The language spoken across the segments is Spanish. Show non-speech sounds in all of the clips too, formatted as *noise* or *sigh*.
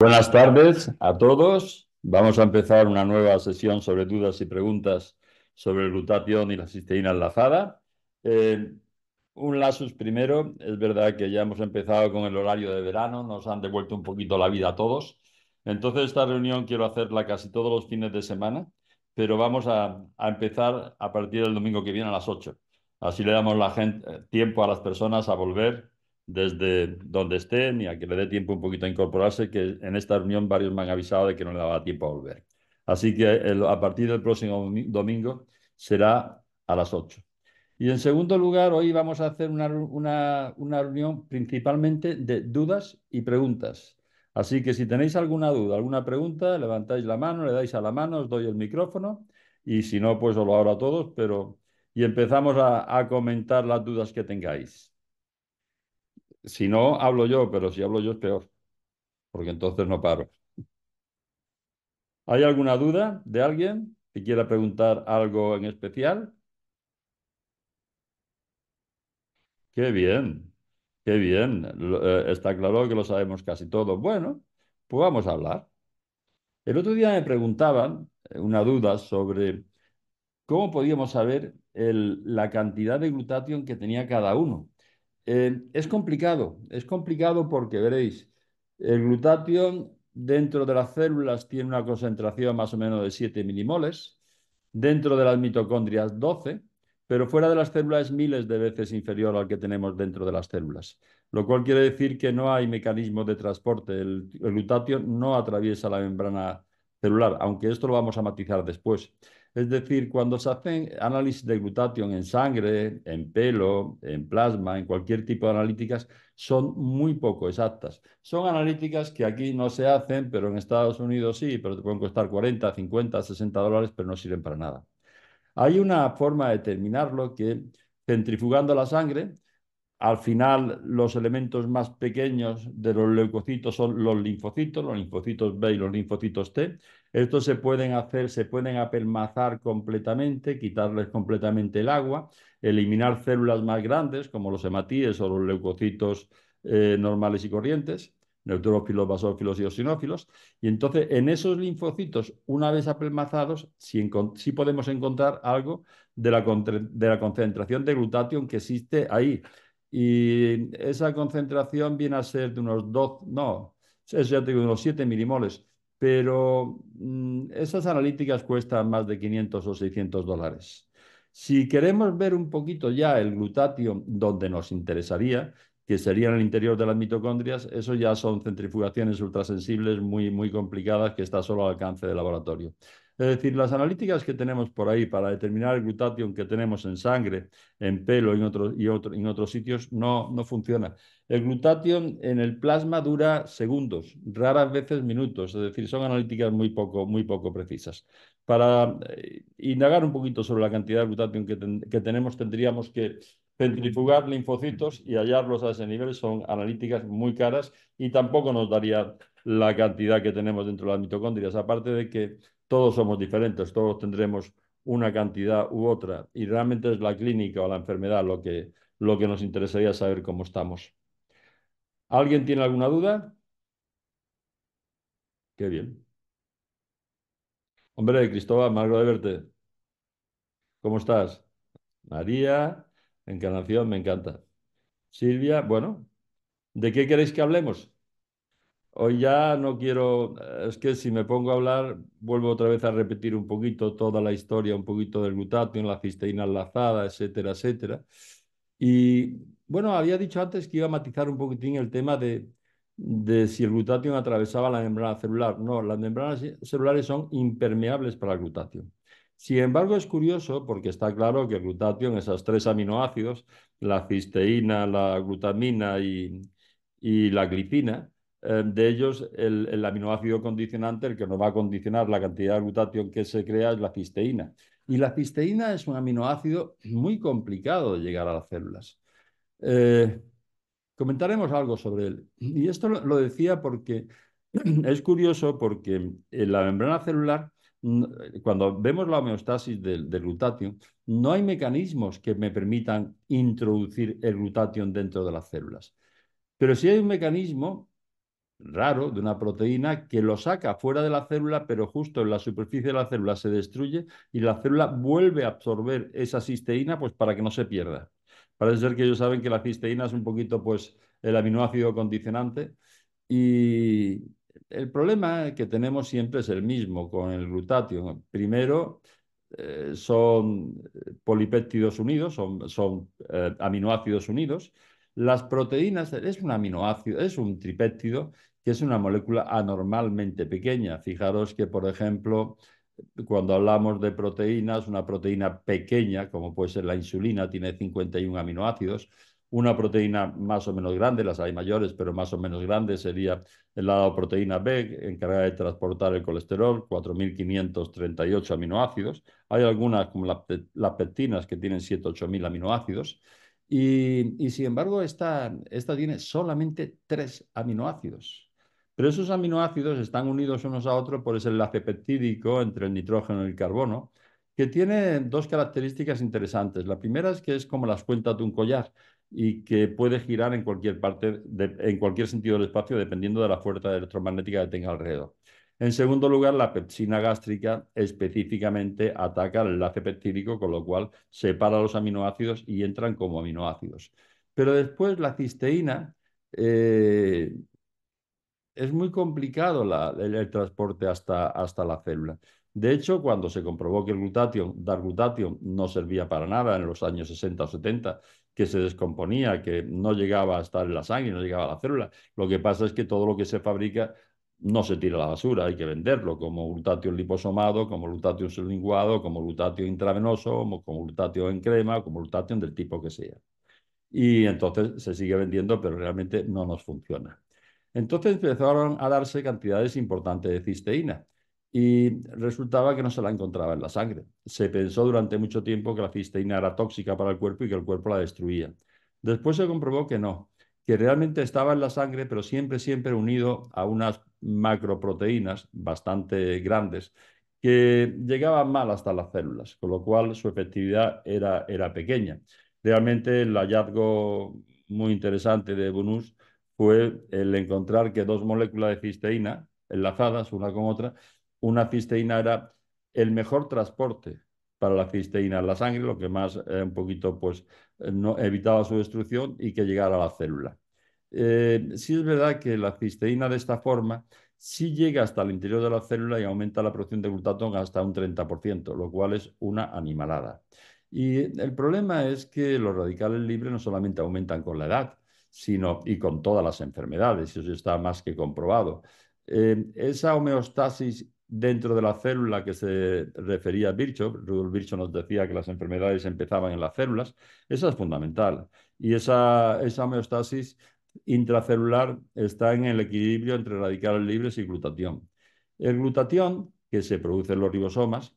Buenas tardes a todos. Vamos a empezar una nueva sesión sobre dudas y preguntas sobre el glutatión y la cisteína enlazada. Eh, un lasus primero. Es verdad que ya hemos empezado con el horario de verano, nos han devuelto un poquito la vida a todos. Entonces esta reunión quiero hacerla casi todos los fines de semana, pero vamos a, empezar a partir del domingo que viene a las 8. Así le damos la eh, tiempo a las personas a volver desde donde estén y a que le dé tiempo un poquito a incorporarse, que en esta reunión varios me han avisado de que no le daba tiempo a volver. Así que a partir del próximo domingo será a las 8. Y en segundo lugar, hoy vamos a hacer una, reunión principalmente de dudas y preguntas. Así que si tenéis alguna duda, alguna pregunta, levantáis la mano, le dais a la mano, os doy el micrófono y si no, pues os lo abro a todos, pero... Y empezamos a comentar las dudas que tengáis si no, hablo yo, pero si hablo yo es peor, porque entonces no paro. ¿Hay alguna duda de alguien que quiera preguntar algo en especial? Qué bien, qué bien. Eh, está claro que lo sabemos casi todo. Bueno, pues vamos a hablar. El otro día me preguntaban eh, una duda sobre cómo podíamos saber la cantidad de glutatión que tenía cada uno es complicado, es complicado porque veréis, el glutatión dentro de las células tiene una concentración más o menos de 7 milimoles, dentro de las mitocondrias 12, pero fuera de las células es miles de veces inferior al que tenemos dentro de las células, lo cual quiere decir que no hay mecanismo de transporte. el glutatión no atraviesa la membrana celular, aunque esto lo vamos a matizar después. Es decir, cuando se hacen análisis de glutatión en sangre, en pelo, en plasma, en cualquier tipo de analíticas, son muy poco exactas. Son analíticas que aquí no se hacen, pero en Estados Unidos sí, pero te pueden costar 40, 50, 60 dólares, pero no sirven para nada. Hay una forma de determinarlo que centrifugando la sangre, al final, los elementos más pequeños de los leucocitos son los linfocitos, los linfocitos B y los linfocitos T, estos se pueden hacer, se pueden apelmazar completamente, quitarles completamente el agua, eliminar células más grandes como los hematíes o los leucocitos eh, normales y corrientes, neutrófilos, basófilos y osinófilos. Y entonces en esos linfocitos, una vez apelmazados, sí, podemos encontrar algo de la, concentración de glutatión que existe ahí. Y esa concentración viene a ser de unos 12, no, es ya de unos 7 milimoles pero mm, esas analíticas cuestan más de 500 o 600 dólares. Si queremos ver un poquito ya el glutatio donde nos interesaría, que sería en el interior de las mitocondrias, eso ya son centrifugaciones ultrasensibles muy, muy complicadas que está solo al alcance del laboratorio. Es decir, las analíticas que tenemos por ahí para determinar el glutatión que tenemos en sangre, en pelo y en, otros, sitios no, no funciona. El glutatión en el plasma dura segundos, raras veces minutos, es decir, son analíticas muy poco, muy poco precisas. Para eh, indagar un poquito sobre la cantidad de glutatión que, que tenemos, tendríamos que centrifugar linfocitos y hallarlos a ese nivel son analíticas muy caras y tampoco nos daría la cantidad que tenemos dentro de las mitocondrias, aparte de que todos somos diferentes, todos tendremos una cantidad u otra y realmente es la clínica o la enfermedad lo que, lo que nos interesaría saber cómo estamos. ¿Alguien tiene alguna duda? Qué bien. Hombre, Cristóbal, me de verte. ¿Cómo estás? María, Encarnación, me encanta. Silvia, bueno, ¿de qué queréis que hablemos? Hoy ya no quiero, es que si me pongo a hablar, vuelvo otra vez a repetir un poquito toda la historia, un poquito del glutatión, la cisteína enlazada, etcétera, etcétera. Y bueno, había dicho antes que iba a matizar un poquitín el tema de, si el glutatión atravesaba la membrana celular. No, las membranas celulares son impermeables para el glutatión. Sin embargo, es curioso porque está claro que el glutatión, esos tres aminoácidos, la cisteína, la glutamina y, y la glicina, eh, de ellos, el, aminoácido condicionante, el que nos va a condicionar la cantidad de glutatión que se crea, es la cisteína. Y la cisteína es un aminoácido muy complicado de llegar a las células. Eh, comentaremos algo sobre él. Y esto lo, decía porque *clears throat* es curioso, porque en la membrana celular cuando vemos la homeostasis del, del, glutatión, no hay mecanismos que me permitan introducir el glutatión dentro de las células. Pero si hay un mecanismo raro de una proteína que lo saca fuera de la célula, pero justo en la superficie de la célula se destruye y la célula vuelve a absorber esa cisteína pues, para que no se pierda. Parece ser que ellos saben que la cisteína es un poquito pues, el aminoácido condicionante y el problema que tenemos siempre es el mismo con el glutatión. Primero, eh, son eh, polipéptidos unidos, son, eh, aminoácidos unidos. Las proteínas es un aminoácido, es un tripéptido es una molécula anormalmente pequeña. Fijaros que, por ejemplo, cuando hablamos de proteínas, una proteína pequeña, como puede ser la insulina, tiene 51 aminoácidos. Una proteína más o menos grande, las hay mayores, pero más o menos grande sería la proteína B, encargada de transportar el colesterol, 4.538 aminoácidos. Hay algunas, como las peptinas, que tienen 7-8.000 aminoácidos. Y, sin embargo, esta, esta tiene solamente tres aminoácidos. Pero esos aminoácidos están unidos unos a otros por ese enlace peptídico entre el nitrógeno y el carbono, que tiene dos características interesantes. La primera es que es como las cuentas de un collar y que puede girar en cualquier parte, en cualquier sentido del espacio, dependiendo de la fuerza electromagnética que tenga alrededor. En segundo lugar, la pepsina gástrica específicamente ataca el enlace peptídico, con lo cual separa los aminoácidos y entran como aminoácidos. Pero después la cisteína eh, es muy complicado el, transporte hasta, hasta la célula. De hecho, cuando se comprobó que el glutatión, dar glutatión, no servía para nada en los años 60 o 70, que se descomponía, que no llegaba a estar en la sangre, no llegaba a la célula, lo que pasa es que todo lo que se fabrica no se tira a la basura, hay que venderlo como glutatión liposomado, como glutatión sublinguado, como glutatión intravenoso, como, como glutatión en crema, como glutatión del tipo que sea. Y entonces se sigue vendiendo, pero realmente no nos funciona. Entonces empezaron a darse cantidades importantes de cisteína y resultaba que no se la encontraba en la sangre. Se pensó durante mucho tiempo que la cisteína era tóxica para el cuerpo y que el cuerpo la destruía. Después se comprobó que no, que realmente estaba en la sangre, pero siempre, siempre unido a unas macroproteínas bastante grandes que llegaban mal hasta las células, con lo cual su efectividad era, era pequeña. Realmente el hallazgo muy interesante de Bonus fue el encontrar que dos moléculas de cisteína, enlazadas una con otra, una cisteína era el mejor transporte para la cisteína en la sangre, lo que más eh, un poquito pues, eh, no, evitaba su destrucción y que llegara a la célula. Eh, sí es verdad que la cisteína de esta forma sí llega hasta el interior de la célula y aumenta la producción de glutatón hasta un 30%, lo cual es una animalada. Y el problema es que los radicales libres no solamente aumentan con la edad, sino, y con todas las enfermedades, eso está más que comprobado. Eh, esa homeostasis dentro de la célula que se refería Virchow, Rudolf Virchow nos decía que las enfermedades empezaban en las células, esa es fundamental. Y esa, esa homeostasis intracelular está en el equilibrio entre radicales libres y glutatión. El glutatión, que se produce en los ribosomas,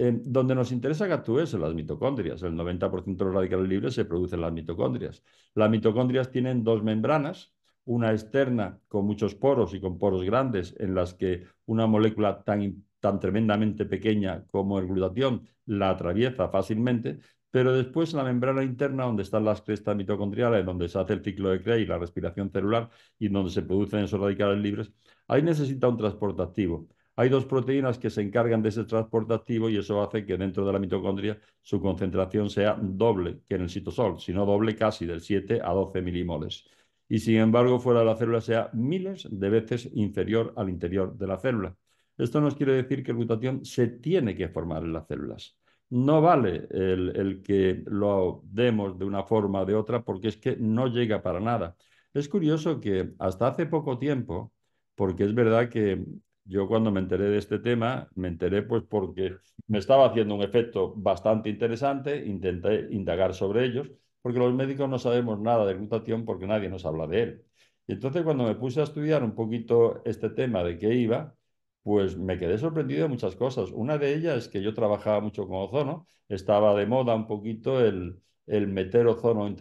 eh, donde nos interesa que actúe es en las mitocondrias. El 90% de los radicales libres se producen en las mitocondrias. Las mitocondrias tienen dos membranas, una externa con muchos poros y con poros grandes en las que una molécula tan, tremendamente pequeña como el glutatión la atraviesa fácilmente, pero después la membrana interna donde están las crestas mitocondriales, donde se hace el ciclo de Krebs y la respiración celular y donde se producen esos radicales libres, ahí necesita un transporte activo. Hay dos proteínas que se encargan de ese transporte activo y eso hace que dentro de la mitocondria su concentración sea doble que en el citosol, sino doble casi del 7 a 12 milimoles. Y sin embargo, fuera de la célula sea miles de veces inferior al interior de la célula. Esto nos quiere decir que el glutatión se tiene que formar en las células. No vale el, el, que lo demos de una forma o de otra porque es que no llega para nada. Es curioso que hasta hace poco tiempo, porque es verdad que yo cuando me enteré de este tema, me enteré pues porque me estaba haciendo un efecto bastante interesante, intenté indagar sobre ellos, porque los médicos no sabemos nada de glutatión porque nadie nos habla de él. Y entonces cuando me puse a estudiar un poquito este tema de qué iba, pues me quedé sorprendido de muchas cosas. Una de ellas es que yo trabajaba mucho con ozono, estaba de moda un poquito el, el meter ozono,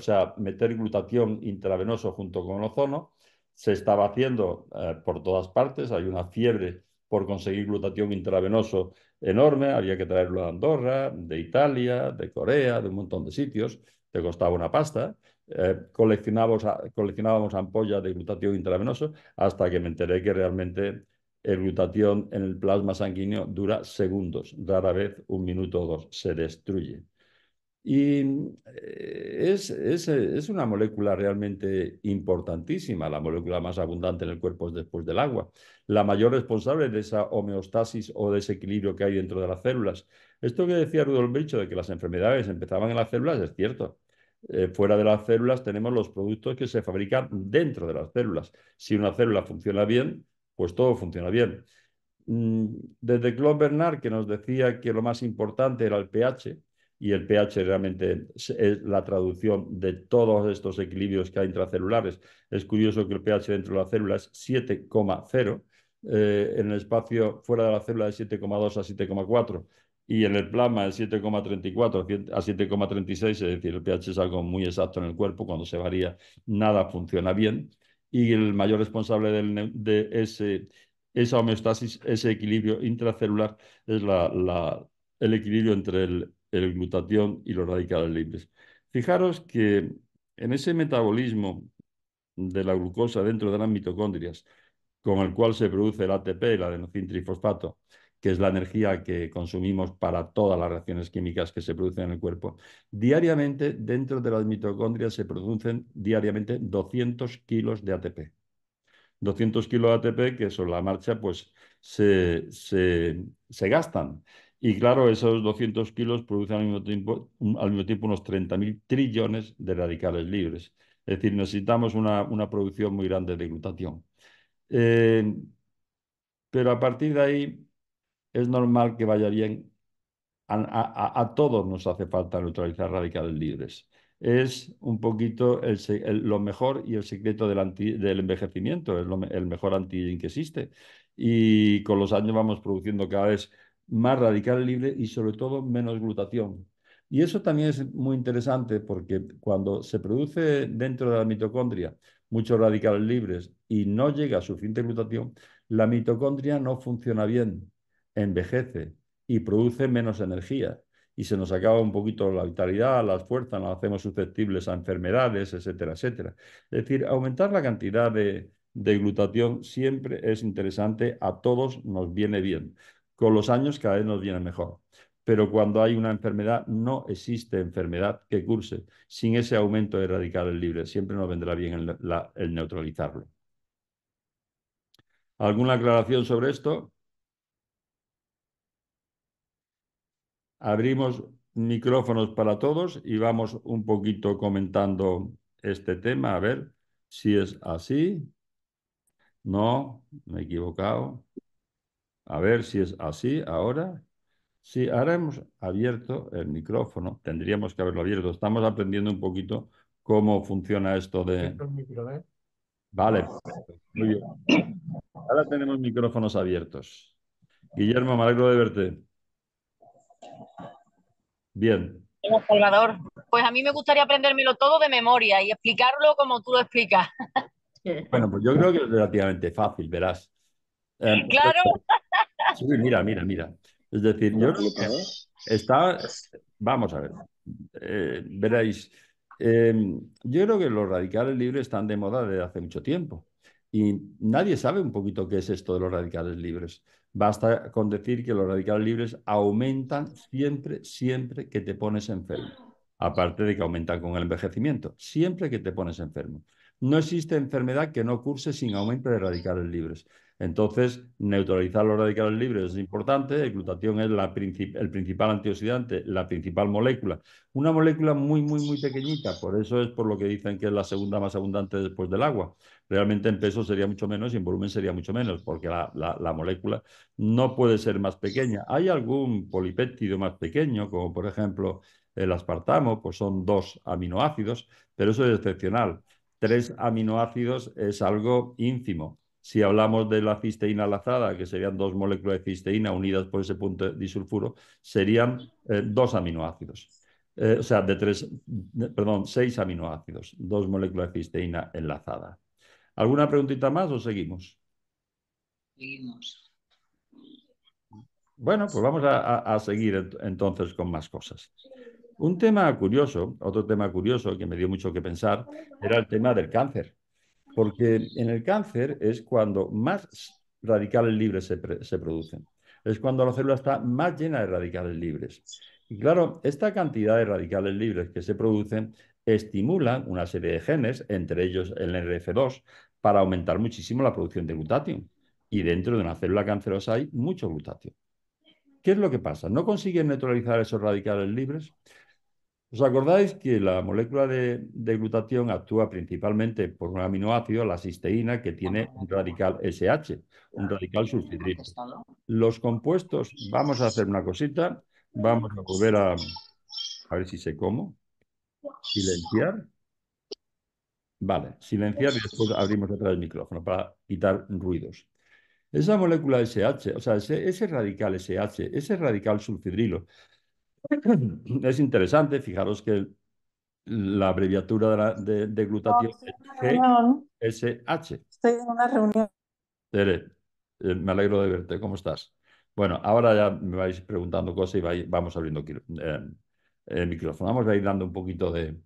sea, meter glutatión intravenoso junto con ozono, se estaba haciendo eh, por todas partes, hay una fiebre por conseguir glutatión intravenoso enorme, había que traerlo a Andorra, de Italia, de Corea, de un montón de sitios, te costaba una pasta, eh, coleccionábamos, coleccionábamos ampollas de glutatión intravenoso hasta que me enteré que realmente el glutatión en el plasma sanguíneo dura segundos, rara vez un minuto o dos, se destruye. Y eh, eh, es, una molécula realmente importantísima, la molécula más abundante en el cuerpo es después del agua, la mayor responsable de esa homeostasis o desequilibrio que hay dentro de las células. Esto que decía Rudolf Bricho de que las enfermedades empezaban en las células es cierto. Eh, fuera de las células tenemos los productos que se fabrican dentro de las células. Si una célula funciona bien, pues todo funciona bien. Mm, desde Claude Bernard, que nos decía que lo más importante era el pH, y el pH realmente es la traducción de todos estos equilibrios que hay intracelulares. Es curioso que el pH dentro de la célula es 7,0, eh, en el espacio fuera de la célula es 7,2 a 7,4 y en el plasma es 7,34 a 7,36, es decir, el pH es algo muy exacto en el cuerpo, cuando se varía nada funciona bien y el mayor responsable de ese, esa homeostasis, ese equilibrio intracelular es la, la, el equilibrio entre el el glutatión y los radicales libres. Fijaros que en ese metabolismo de la glucosa dentro de las mitocondrias, con el cual se produce el ATP, el adenocintrifosfato, que es la energía que consumimos para todas las reacciones químicas que se producen en el cuerpo. Diariamente, dentro de las mitocondrias se producen diariamente 200 kilos de ATP. 200 kilos de ATP que sobre la marcha pues, se gastan. Y claro, esos 200 kilos producen al mismo tiempo, al mismo tiempo unos 30.000 trillones de radicales libres. Es decir, necesitamos una, una producción muy grande de glutatión. Eh, pero a partir de ahí es normal que vaya bien. A, a, a todos nos hace falta neutralizar radicales libres. Es un poquito el, lo mejor y el secreto del, del envejecimiento, es el mejor anti que existe. Y con los años vamos produciendo cada vez más radicales libres y sobre todo menos glutatión. Y eso también es muy interesante porque cuando se produce dentro de la mitocondria muchos radicales libres y no llega a su suficiente glutatión, la mitocondria no funciona bien, envejece y produce menos energía y se nos acaba un poquito la vitalidad, las fuerzas, nos hacemos susceptibles a enfermedades, etcétera, etcétera. Es decir, aumentar la cantidad de, de siempre es interesante, a todos nos viene bien. Con los años cada vez nos viene mejor. Pero cuando hay una enfermedad, no existe enfermedad que curse sin ese aumento de radicales libres. Siempre nos vendrá bien el, el neutralizarlo. ¿Alguna aclaración sobre esto? Abrimos micrófonos para todos y vamos un poquito comentando este tema, a ver si es así. No, me he equivocado. A ver si es así ahora. Sí, ahora hemos abierto el micrófono. Tendríamos que haberlo abierto. Estamos aprendiendo un poquito cómo funciona esto de... ¿eh? Vale. Muy bien. Ahora tenemos micrófonos abiertos. Guillermo, me alegro de verte. Bien. Salvador, pues a mí me gustaría aprendérmelo todo de memoria y explicarlo como tú lo explicas. Bueno, pues yo creo que es relativamente fácil, verás. Eh, claro. mira, mira, mira. Es decir, yo creo que está, vamos a ver, eh, veréis, eh, yo creo que los radicales libres están de moda desde hace mucho tiempo y nadie sabe un poquito qué es esto de los radicales libres. Basta con decir que los radicales libres aumentan siempre, siempre que te pones enfermo, aparte de que aumentan con el envejecimiento, siempre que te pones enfermo. No existe enfermedad que no curse sin aumento de radicales libres. Entonces, neutralizar los radicales libres es importante. El glutatión es el principal antioxidante, la principal molécula. Una molécula muy, muy, muy pequeñita. Por eso es por lo que dicen que es la segunda más abundante después del agua. Realmente en peso sería mucho menos y en volumen sería mucho menos, porque la, la molécula no puede ser más pequeña. Hay algún polipéptido más pequeño, como por ejemplo el aspartamo, pues son dos aminoácidos, pero eso es excepcional. Tres aminoácidos es algo ínfimo si hablamos de la cisteína lazada, que serían dos moléculas de cisteína unidas por ese punto disulfuro, serían eh, dos aminoácidos. Eh, o sea, de tres, perdón, seis aminoácidos, dos moléculas de cisteína enlazada. ¿Alguna preguntita más o seguimos? Seguimos. Bueno, pues vamos a seguir entonces con más cosas. Un tema curioso, otro tema curioso que me dio mucho que pensar, era el tema del cáncer. Porque en el cáncer es cuando más radicales libres se, producen. Es cuando la célula está más llena de radicales libres. Y claro, esta cantidad de radicales libres que se producen estimulan una serie de genes, entre ellos el NRF2, para aumentar muchísimo la producción de glutatión. Y dentro de una célula cancerosa hay mucho glutatión. ¿Qué es lo que pasa? No consiguen neutralizar esos radicales libres, ¿Os acordáis que la molécula de, de, actúa principalmente por un aminoácido, la cisteína, que tiene un radical SH, un radical sulfidrilo? Los compuestos, vamos a hacer una cosita, vamos a volver a, a ver si sé cómo, silenciar. Vale, silenciar y después abrimos otra vez el micrófono para quitar ruidos. Esa molécula SH, o sea, ese radical SH, ese radical sulfidrilo, *clears throat* Es interesante, fijaros que la abreviatura de, glutatión es GSH. Estoy en una reunión. Tere, eh, me alegro de verte, ¿cómo estás? Bueno, ahora ya me vais preguntando cosas y vamos abriendo eh, el micrófono. Vamos a ir dando un poquito de,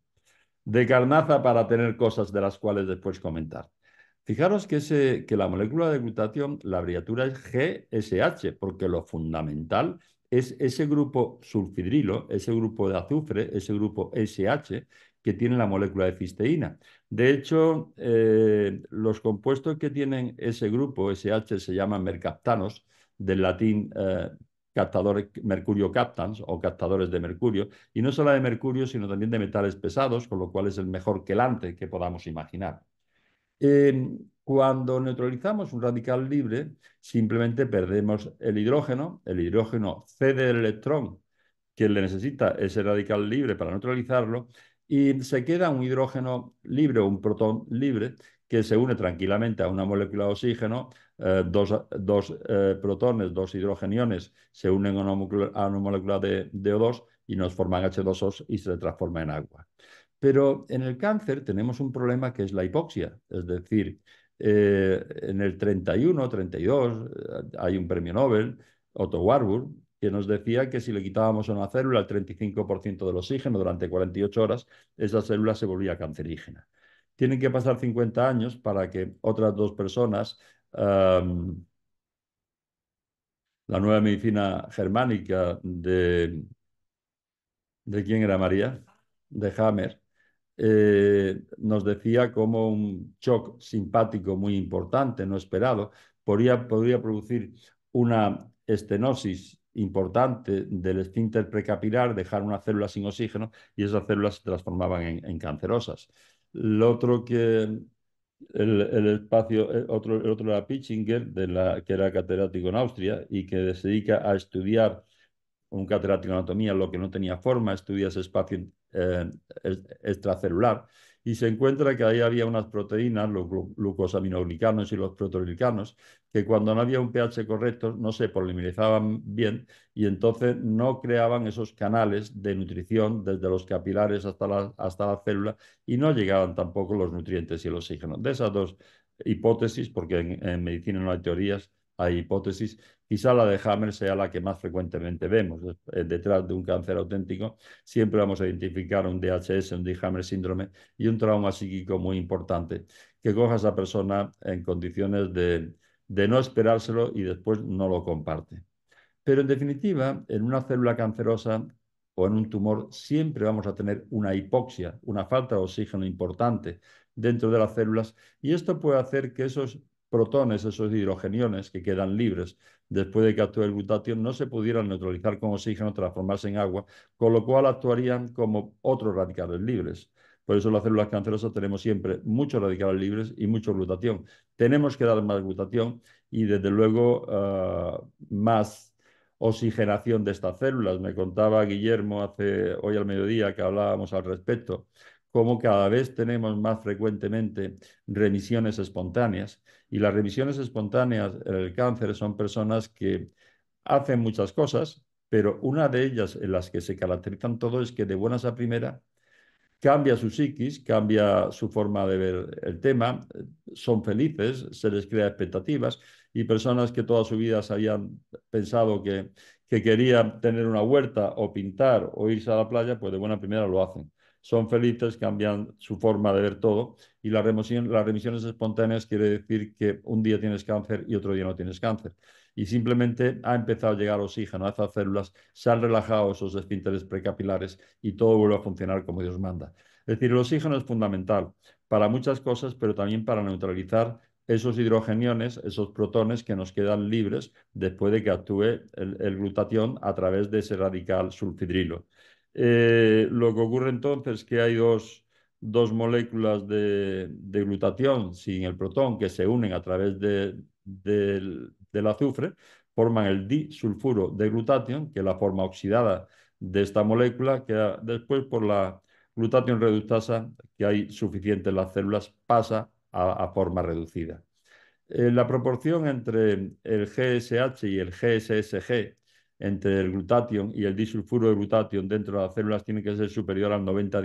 carnaza para tener cosas de las cuales después comentar. Fijaros que, que la molécula de glutatión, la abreviatura es GSH, porque lo fundamental es ese grupo sulfidrilo, ese grupo de azufre, ese grupo SH que tiene la molécula de cisteína. De hecho, eh, los compuestos que tienen ese grupo SH se llaman mercaptanos, del latín eh, captadores mercurio captans o captadores de mercurio, y no solo de mercurio, sino también de metales pesados, con lo cual es el mejor quelante que podamos imaginar. Eh, cuando neutralizamos un radical libre, simplemente perdemos el hidrógeno, el hidrógeno cede el electrón que le necesita ese radical libre para neutralizarlo y se queda un hidrógeno libre, un protón libre, que se une tranquilamente a una molécula de oxígeno, eh, dos, eh, protones, dos hidrogeniones se unen a una, molécula de, de O2 y nos forman H2O y se transforma en agua. Pero en el cáncer tenemos un problema que es la hipoxia, es decir, eh, en el 31, 32, eh, hay un premio Nobel, Otto Warburg, que nos decía que si le quitábamos a una célula el 35% del oxígeno durante 48 horas, esa célula se volvía cancerígena. Tienen que pasar 50 años para que otras dos personas, la nueva medicina germánica de... ¿De quién era María? De Hammer, eh, nos decía cómo un shock simpático muy importante, no esperado, podría, producir una estenosis importante del esfínter precapilar, dejar una célula sin oxígeno y esas células se transformaban en, cancerosas. El otro que el, espacio, otro, el otro era Pitchinger, de la, que era catedrático en Austria y que se dedica a estudiar un catedrático en anatomía, lo que no tenía forma, estudia ese espacio eh, extracelular y se encuentra que ahí había unas proteínas, los glucosaminoglicanos y los proteoglicanos, que cuando no había un pH correcto no se polimerizaban bien y entonces no creaban esos canales de nutrición desde los capilares hasta la, hasta la célula y no llegaban tampoco los nutrientes y el oxígeno. De esas dos hipótesis, porque en medicina no hay teorías, hay hipótesis, Quizá la de Hammer sea la que más frecuentemente vemos. Eh, detrás de un cáncer auténtico siempre vamos a identificar un DHS, un D-Hammer síndrome y un trauma psíquico muy importante que coja a esa persona en condiciones de, de no esperárselo y después no lo comparte. Pero en definitiva, en una célula cancerosa o en un tumor siempre vamos a tener una hipoxia, una falta de oxígeno importante dentro de las células y esto puede hacer que esos protones, esos hidrogeniones que quedan libres, después de que actúe el glutatión, no se pudieran neutralizar con oxígeno, transformarse en agua, con lo cual actuarían como otros radicales libres. Por eso las células cancerosas tenemos siempre muchos radicales libres y mucho glutatión. Tenemos que dar más glutatión y desde luego eh, más oxigenación de estas células. Me contaba Guillermo hace hoy al mediodía que hablábamos al respecto cómo cada vez tenemos más frecuentemente remisiones espontáneas. Y las remisiones espontáneas en el cáncer son personas que hacen muchas cosas, pero una de ellas en las que se caracterizan todo es que de buenas a primera cambia su psiquis, cambia su forma de ver el tema, son felices, se les crea expectativas y personas que toda su vida habían pensado que, que querían tener una huerta o pintar o irse a la playa, pues de buena primera lo hacen son felices, cambian su forma de ver todo y las remisiones espontáneas quiere decir que un día tienes cáncer y otro día no tienes cáncer. Y simplemente ha empezado a llegar oxígeno a esas células, se han relajado esos esfínteres precapilares y todo vuelve a funcionar como Dios manda. Es decir, el oxígeno es fundamental para muchas cosas, pero también para neutralizar esos hidrogeniones, esos protones que nos quedan libres después de que actúe el, el glutatión a través de ese radical sulfidrilo. Eh, lo que ocurre entonces es que hay dos, moléculas de, glutatión sin el protón que se unen a través del, azufre, forman el disulfuro de glutatión, que es la forma oxidada de esta molécula, que después por la glutatión reductasa que hay suficiente en las células pasa a, forma reducida. Eh, la proporción entre el GSH y el GSSG, entre el glutatión y el disulfuro de glutatión dentro de las células tiene que ser superior al 90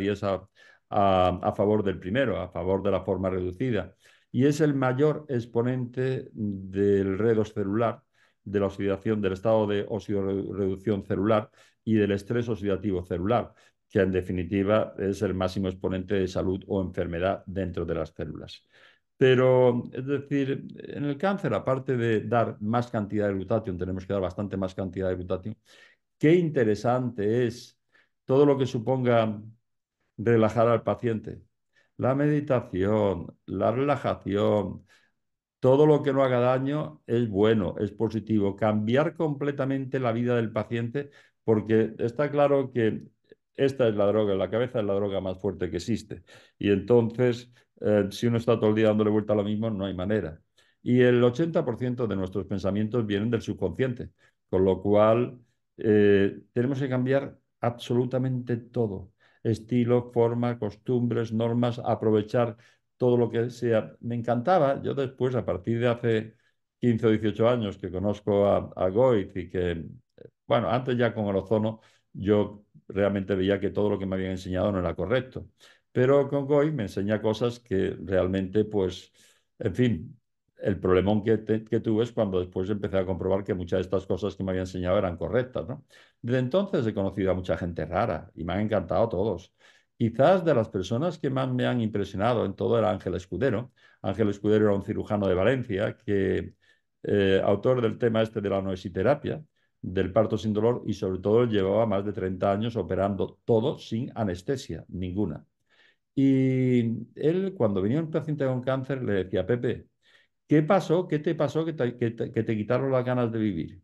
a, favor del primero, a favor de la forma reducida. Y es el mayor exponente del redox celular, de la oxidación, del estado de oxidación-reducción celular y del estrés oxidativo celular, que en definitiva es el máximo exponente de salud o enfermedad dentro de las células. Pero, es decir, en el cáncer, aparte de dar más cantidad de glutatión, tenemos que dar bastante más cantidad de glutatión. Qué interesante es todo lo que suponga relajar al paciente. La meditación, la relajación, todo lo que no haga daño es bueno, es positivo. Cambiar completamente la vida del paciente, porque está claro que esta es la droga, la cabeza es la droga más fuerte que existe. Y entonces eh, si uno está todo el día dándole vuelta a lo mismo, no hay manera. Y el 80% de nuestros pensamientos vienen del subconsciente, con lo cual eh, tenemos que cambiar absolutamente todo. Estilo, forma, costumbres, normas, aprovechar todo lo que sea. Me encantaba, yo después, a partir de hace 15 o 18 años que conozco a, a y que, bueno, antes ya con el ozono, yo realmente veía que todo lo que me habían enseñado no era correcto. Pero con Goy me enseña cosas que realmente, pues, en fin, el problemón que, tuve es cuando después empecé a comprobar que muchas de estas cosas que me había enseñado eran correctas. ¿no? Desde entonces he conocido a mucha gente rara y me han encantado todos. Quizás de las personas que más me han impresionado en todo era Ángel Escudero. Ángel Escudero era un cirujano de Valencia, que, eh, autor del tema este de la noesiterapia, del parto sin dolor, y sobre todo llevaba más de 30 años operando todo sin anestesia ninguna. Y él, cuando venía un paciente con cáncer, le decía, Pepe, ¿qué pasó? ¿Qué te pasó que te, quitaron las ganas de vivir?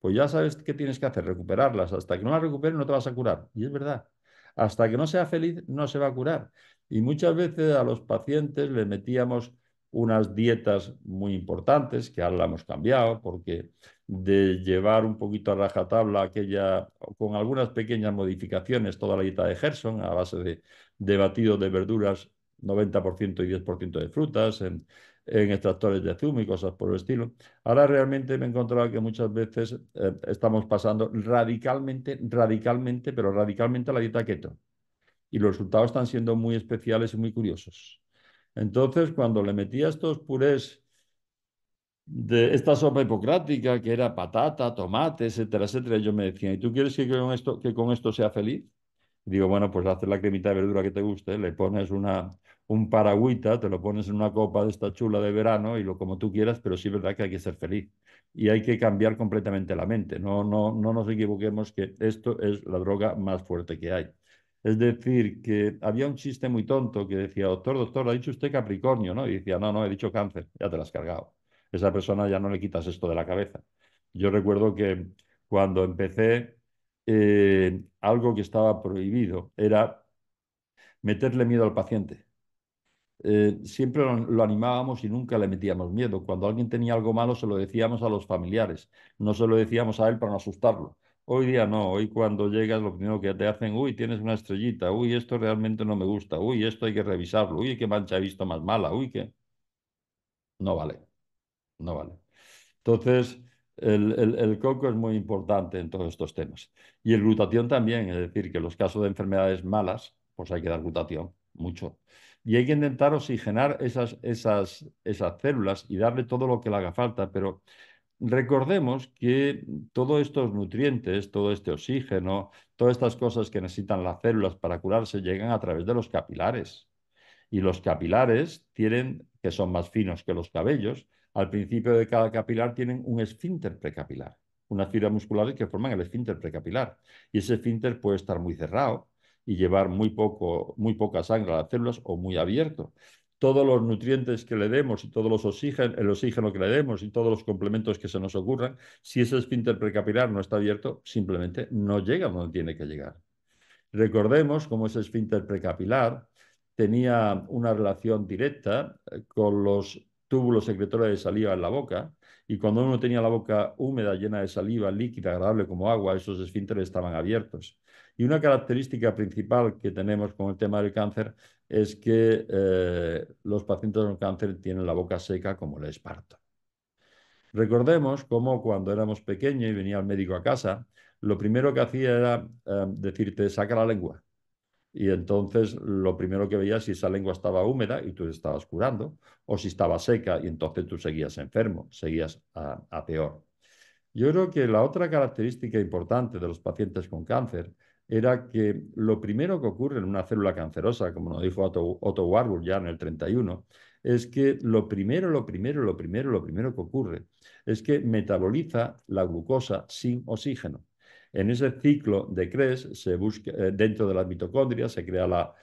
Pues ya sabes qué tienes que hacer, recuperarlas. Hasta que no las recuperes no te vas a curar. Y es verdad. Hasta que no sea feliz no se va a curar. Y muchas veces a los pacientes le metíamos unas dietas muy importantes que ahora hemos cambiado porque de llevar un poquito a rajatabla aquella, con algunas pequeñas modificaciones, toda la dieta de Gerson a base de, de batido de verduras, 90% y 10% de frutas, en, extractores de zumo y cosas por el estilo. Ahora realmente me he encontrado que muchas veces eh, estamos pasando radicalmente, radicalmente, pero radicalmente a la dieta keto. Y los resultados están siendo muy especiales y muy curiosos. Entonces, cuando le metía estos purés de esta sopa hipocrática que era patata, tomate, etcétera, etcétera. Ellos me decían, ¿y tú quieres que con esto, que con esto sea feliz? digo, bueno, pues haces la cremita de verdura que te guste, le pones una, un paragüita, te lo pones en una copa de esta chula de verano y lo como tú quieras, pero sí es verdad que hay que ser feliz y hay que cambiar completamente la mente. No, no, no nos equivoquemos que esto es la droga más fuerte que hay. Es decir, que había un chiste muy tonto que decía, doctor, doctor, ha dicho usted Capricornio, ¿no? Y decía, no, no, he dicho cáncer, ya te lo has cargado esa persona ya no le quitas esto de la cabeza. Yo recuerdo que cuando empecé, eh, algo que estaba prohibido era meterle miedo al paciente. Eh, siempre lo, animábamos y nunca le metíamos miedo. Cuando alguien tenía algo malo se lo decíamos a los familiares, no se lo decíamos a él para no asustarlo. Hoy día no, hoy cuando llegas lo primero que te hacen, uy, tienes una estrellita, uy, esto realmente no me gusta, uy, esto hay que revisarlo, uy, qué mancha he visto más mala, uy, qué... No vale no vale. Entonces, el, coco es muy importante en todos estos temas. Y el glutatión también, es decir, que en los casos de enfermedades malas, pues hay que dar glutatión, mucho. Y hay que intentar oxigenar esas, esas células y darle todo lo que le haga falta, pero recordemos que todos estos nutrientes, todo este oxígeno, todas estas cosas que necesitan las células para curarse llegan a través de los capilares. Y los capilares tienen, que son más finos que los cabellos, al principio de cada capilar tienen un esfínter precapilar, unas fibras musculares que forman el esfínter precapilar. Y ese esfínter puede estar muy cerrado y llevar muy, poco, muy poca sangre a las células o muy abierto. Todos los nutrientes que le demos y todos los oxígeno, el oxígeno que le demos y todos los complementos que se nos ocurran, si ese esfínter precapilar no está abierto, simplemente no llega donde tiene que llegar. Recordemos cómo ese esfínter precapilar tenía una relación directa eh, con los túbulos secretores de saliva en la boca, y cuando uno tenía la boca húmeda, llena de saliva líquida, agradable como agua, esos esfínteres estaban abiertos. Y una característica principal que tenemos con el tema del cáncer es que eh, los pacientes con cáncer tienen la boca seca como el esparto. Recordemos cómo cuando éramos pequeños y venía el médico a casa, lo primero que hacía era eh, decirte, saca la lengua, y entonces lo primero que veías si esa lengua estaba húmeda y tú estabas curando, o si estaba seca y entonces tú seguías enfermo, seguías a, peor. Yo creo que la otra característica importante de los pacientes con cáncer era que lo primero que ocurre en una célula cancerosa, como nos dijo Otto, Otto Warburg ya en el 31, es que lo primero, lo primero, lo primero, lo primero que ocurre es que metaboliza la glucosa sin oxígeno. En ese ciclo de Krebs, se busca, eh, dentro de las mitocondrias, se crea la,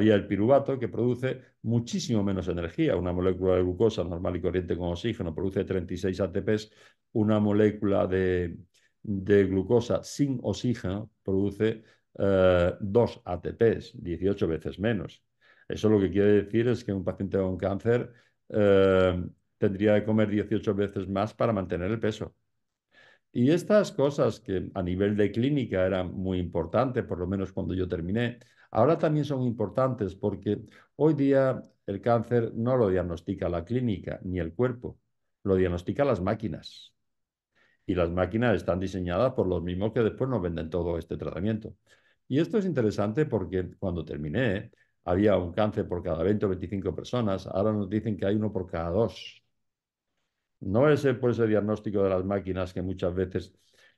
vía del piruvato, que produce muchísimo menos energía. Una molécula de glucosa normal y corriente con oxígeno produce 36 ATPs, una molécula de, glucosa sin oxígeno produce 2 ATPs, 18 veces menos. Eso lo que quiere decir es que un paciente con cáncer eh, tendría que comer 18 veces más para mantener el peso. Y estas cosas que a nivel de clínica eran muy importantes, por lo menos cuando yo terminé, ahora también son importantes porque hoy día el cáncer no lo diagnostica la clínica ni el cuerpo, lo diagnostica las máquinas. Y las máquinas están diseñadas por los mismos que después nos venden todo este tratamiento. Y esto es interesante porque cuando terminé había un cáncer por cada 20 o 25 personas, ahora nos dicen que hay uno por cada dos. No es por ese diagnóstico de las máquinas que muchas veces...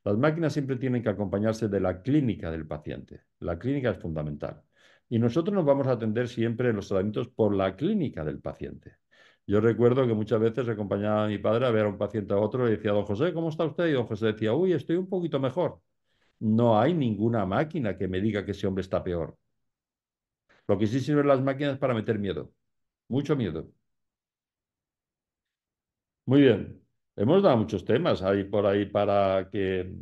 Las máquinas siempre tienen que acompañarse de la clínica del paciente. La clínica es fundamental. Y nosotros nos vamos a atender siempre en los tratamientos por la clínica del paciente. Yo recuerdo que muchas veces acompañaba a mi padre a ver a un paciente a otro y decía, don José, ¿cómo está usted? Y don José decía, uy, estoy un poquito mejor. No hay ninguna máquina que me diga que ese hombre está peor. Lo que sí sirven las máquinas para meter miedo, mucho miedo. Muy bien. Hemos dado muchos temas ahí por ahí para que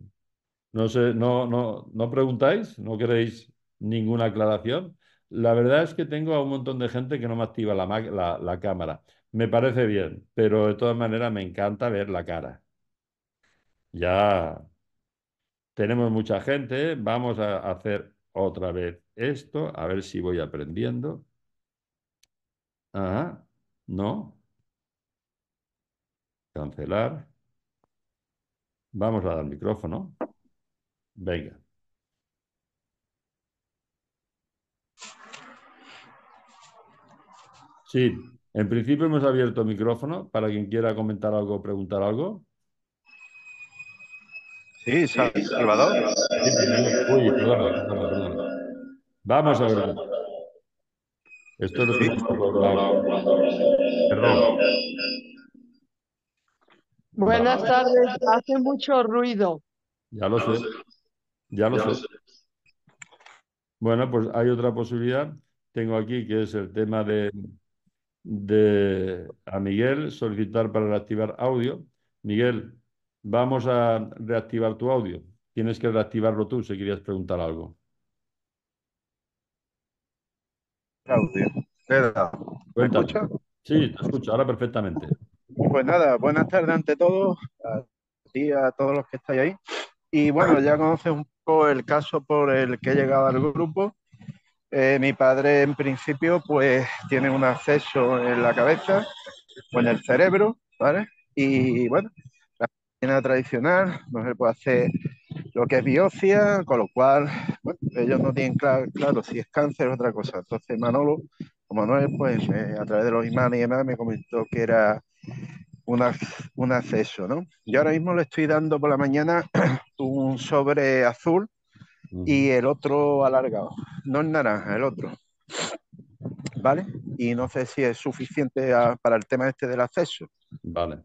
no sé, no, no, no preguntáis, no queréis ninguna aclaración. La verdad es que tengo a un montón de gente que no me activa la, la, la cámara. Me parece bien, pero de todas maneras me encanta ver la cara. Ya tenemos mucha gente, vamos a hacer otra vez esto, a ver si voy aprendiendo. Ajá, ah, no, Cancelar. Vamos a dar micrófono. Venga. Sí, en principio hemos abierto micrófono para quien quiera comentar algo o preguntar algo. Sí, Salvador. uy, Vamos a ver. Esto es lo que... Perdón. Buenas tardes, hace mucho ruido. Ya lo sé, ya lo sé. Bueno, pues hay otra posibilidad. Tengo aquí que es el tema de, a Miguel, solicitar para reactivar audio. Miguel, vamos a reactivar tu audio. Tienes que reactivarlo tú si querías preguntar algo. Audio. Sí, te escucho ahora perfectamente. Pues nada, buenas tardes ante todos a a todos los que estáis ahí. Y bueno, ya conoces un poco el caso por el que he llegado al grupo. Eh, mi padre, en principio, pues tiene un acceso en la cabeza o en el cerebro, ¿vale? Y bueno, la medicina tradicional no se puede hacer lo que es biopsia, con lo cual, bueno, ellos no tienen claro, si es cáncer o otra cosa. Entonces, Manolo, o Manuel, pues eh, a través de los imanes y demás, me comentó que era un acceso, ¿no? Yo ahora mismo le estoy dando por la mañana *clears throat* un sobre azul y el otro alargado. No es naranja, el otro. ¿Vale? Y no sé si es suficiente para el tema este del acceso. Vale.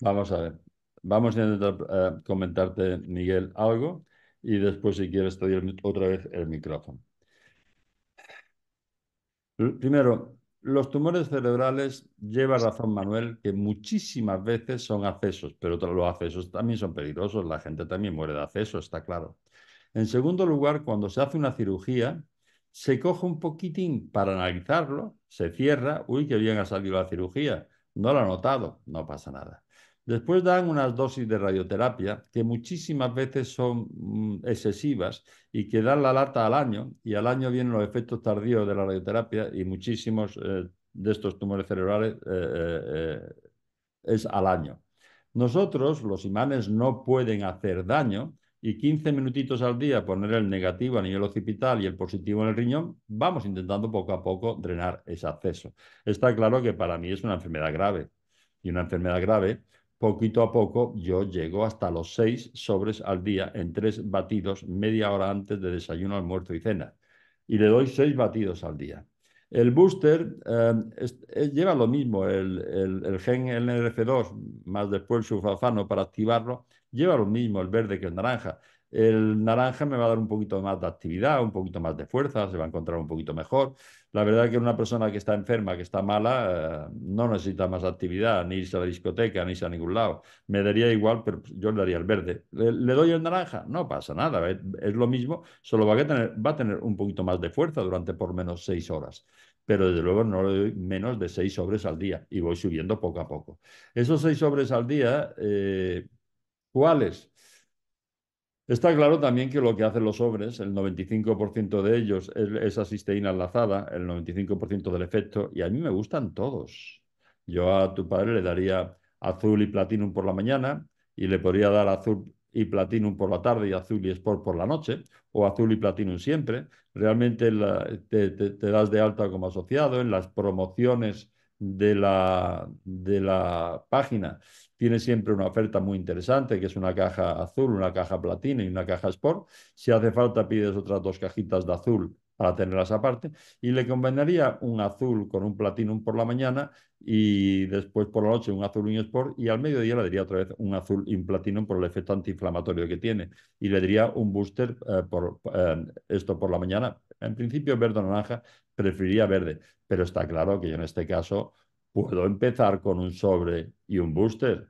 Vamos a ver. Vamos a intentar eh, comentarte, Miguel, algo y después, si quieres, te doy otra vez el micrófono. Primero, los tumores cerebrales, lleva razón Manuel, que muchísimas veces son accesos, pero los accesos también son peligrosos, la gente también muere de acceso, está claro. En segundo lugar, cuando se hace una cirugía, se coge un poquitín para analizarlo, se cierra, uy, qué bien ha salido la cirugía, no lo ha notado, no pasa nada. Después dan unas dosis de radioterapia que muchísimas veces son mm, excesivas y que dan la lata al año y al año vienen los efectos tardíos de la radioterapia y muchísimos eh, de estos tumores cerebrales eh, eh, es al año. Nosotros, los imanes, no pueden hacer daño y 15 minutitos al día poner el negativo a nivel occipital y el positivo en el riñón, vamos intentando poco a poco drenar ese acceso. Está claro que para mí es una enfermedad grave y una enfermedad grave Poquito a poco yo llego hasta los seis sobres al día en tres batidos media hora antes de desayuno, almuerzo y cena. Y le doy seis batidos al día. El booster eh, lleva lo mismo, el, el, el gen NRF2, más después el sulfafano para activarlo, lleva lo mismo el verde que el naranja. El naranja me va a dar un poquito más de actividad, un poquito más de fuerza, se va a encontrar un poquito mejor. La verdad es que una persona que está enferma, que está mala, eh, no necesita más actividad, ni irse a la discoteca, ni irse a ningún lado. Me daría igual, pero yo le daría el verde. ¿Le, doy el naranja? No pasa nada, es, lo mismo, solo va a, tener, un poquito más de fuerza durante por menos seis horas pero desde luego no le doy menos de seis sobres al día y voy subiendo poco a poco. Esos seis sobres al día, eh, ¿cuáles? Está claro también que lo que hacen los sobres, el 95% de ellos es esa enlazada, el 95% del efecto, y a mí me gustan todos. Yo a tu padre le daría azul y platinum por la mañana y le podría dar azul y platinum por la tarde y azul y sport por la noche, o azul y platinum siempre. Realmente te, das de alta como asociado en las promociones de la página tiene siempre una oferta muy interesante, que es una caja azul, una caja platina y una caja sport. Si hace falta, pides otras dos cajitas de azul para tenerlas aparte. Y le convendría un azul con un platinum por la mañana y después por la noche un azul y un sport. Y al mediodía le daría otra vez un azul y un platinum por el efecto antiinflamatorio que tiene. Y le daría un booster eh, por eh, esto por la mañana. En principio, verde o naranja, preferiría verde. Pero está claro que yo en este caso Puedo empezar con un sobre y un booster,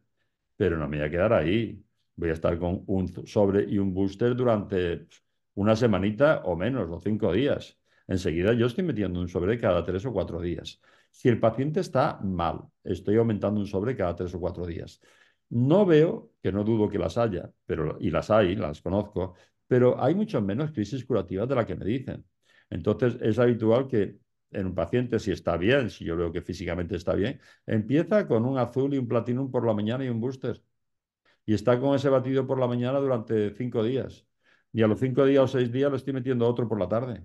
pero no me voy a quedar ahí. Voy a estar con un sobre y un booster durante una semanita o menos, o cinco días. Enseguida yo estoy metiendo un sobre cada tres o cuatro días. Si el paciente está mal, estoy aumentando un sobre cada tres o cuatro días. No veo, que no dudo que las haya, pero, y las hay, las conozco, pero hay mucho menos crisis curativas de la que me dicen. Entonces es habitual que en un paciente si está bien, si yo veo que físicamente está bien, empieza con un azul y un platinum por la mañana y un booster. Y está con ese batido por la mañana durante cinco días. Y a los cinco días o seis días le estoy metiendo otro por la tarde.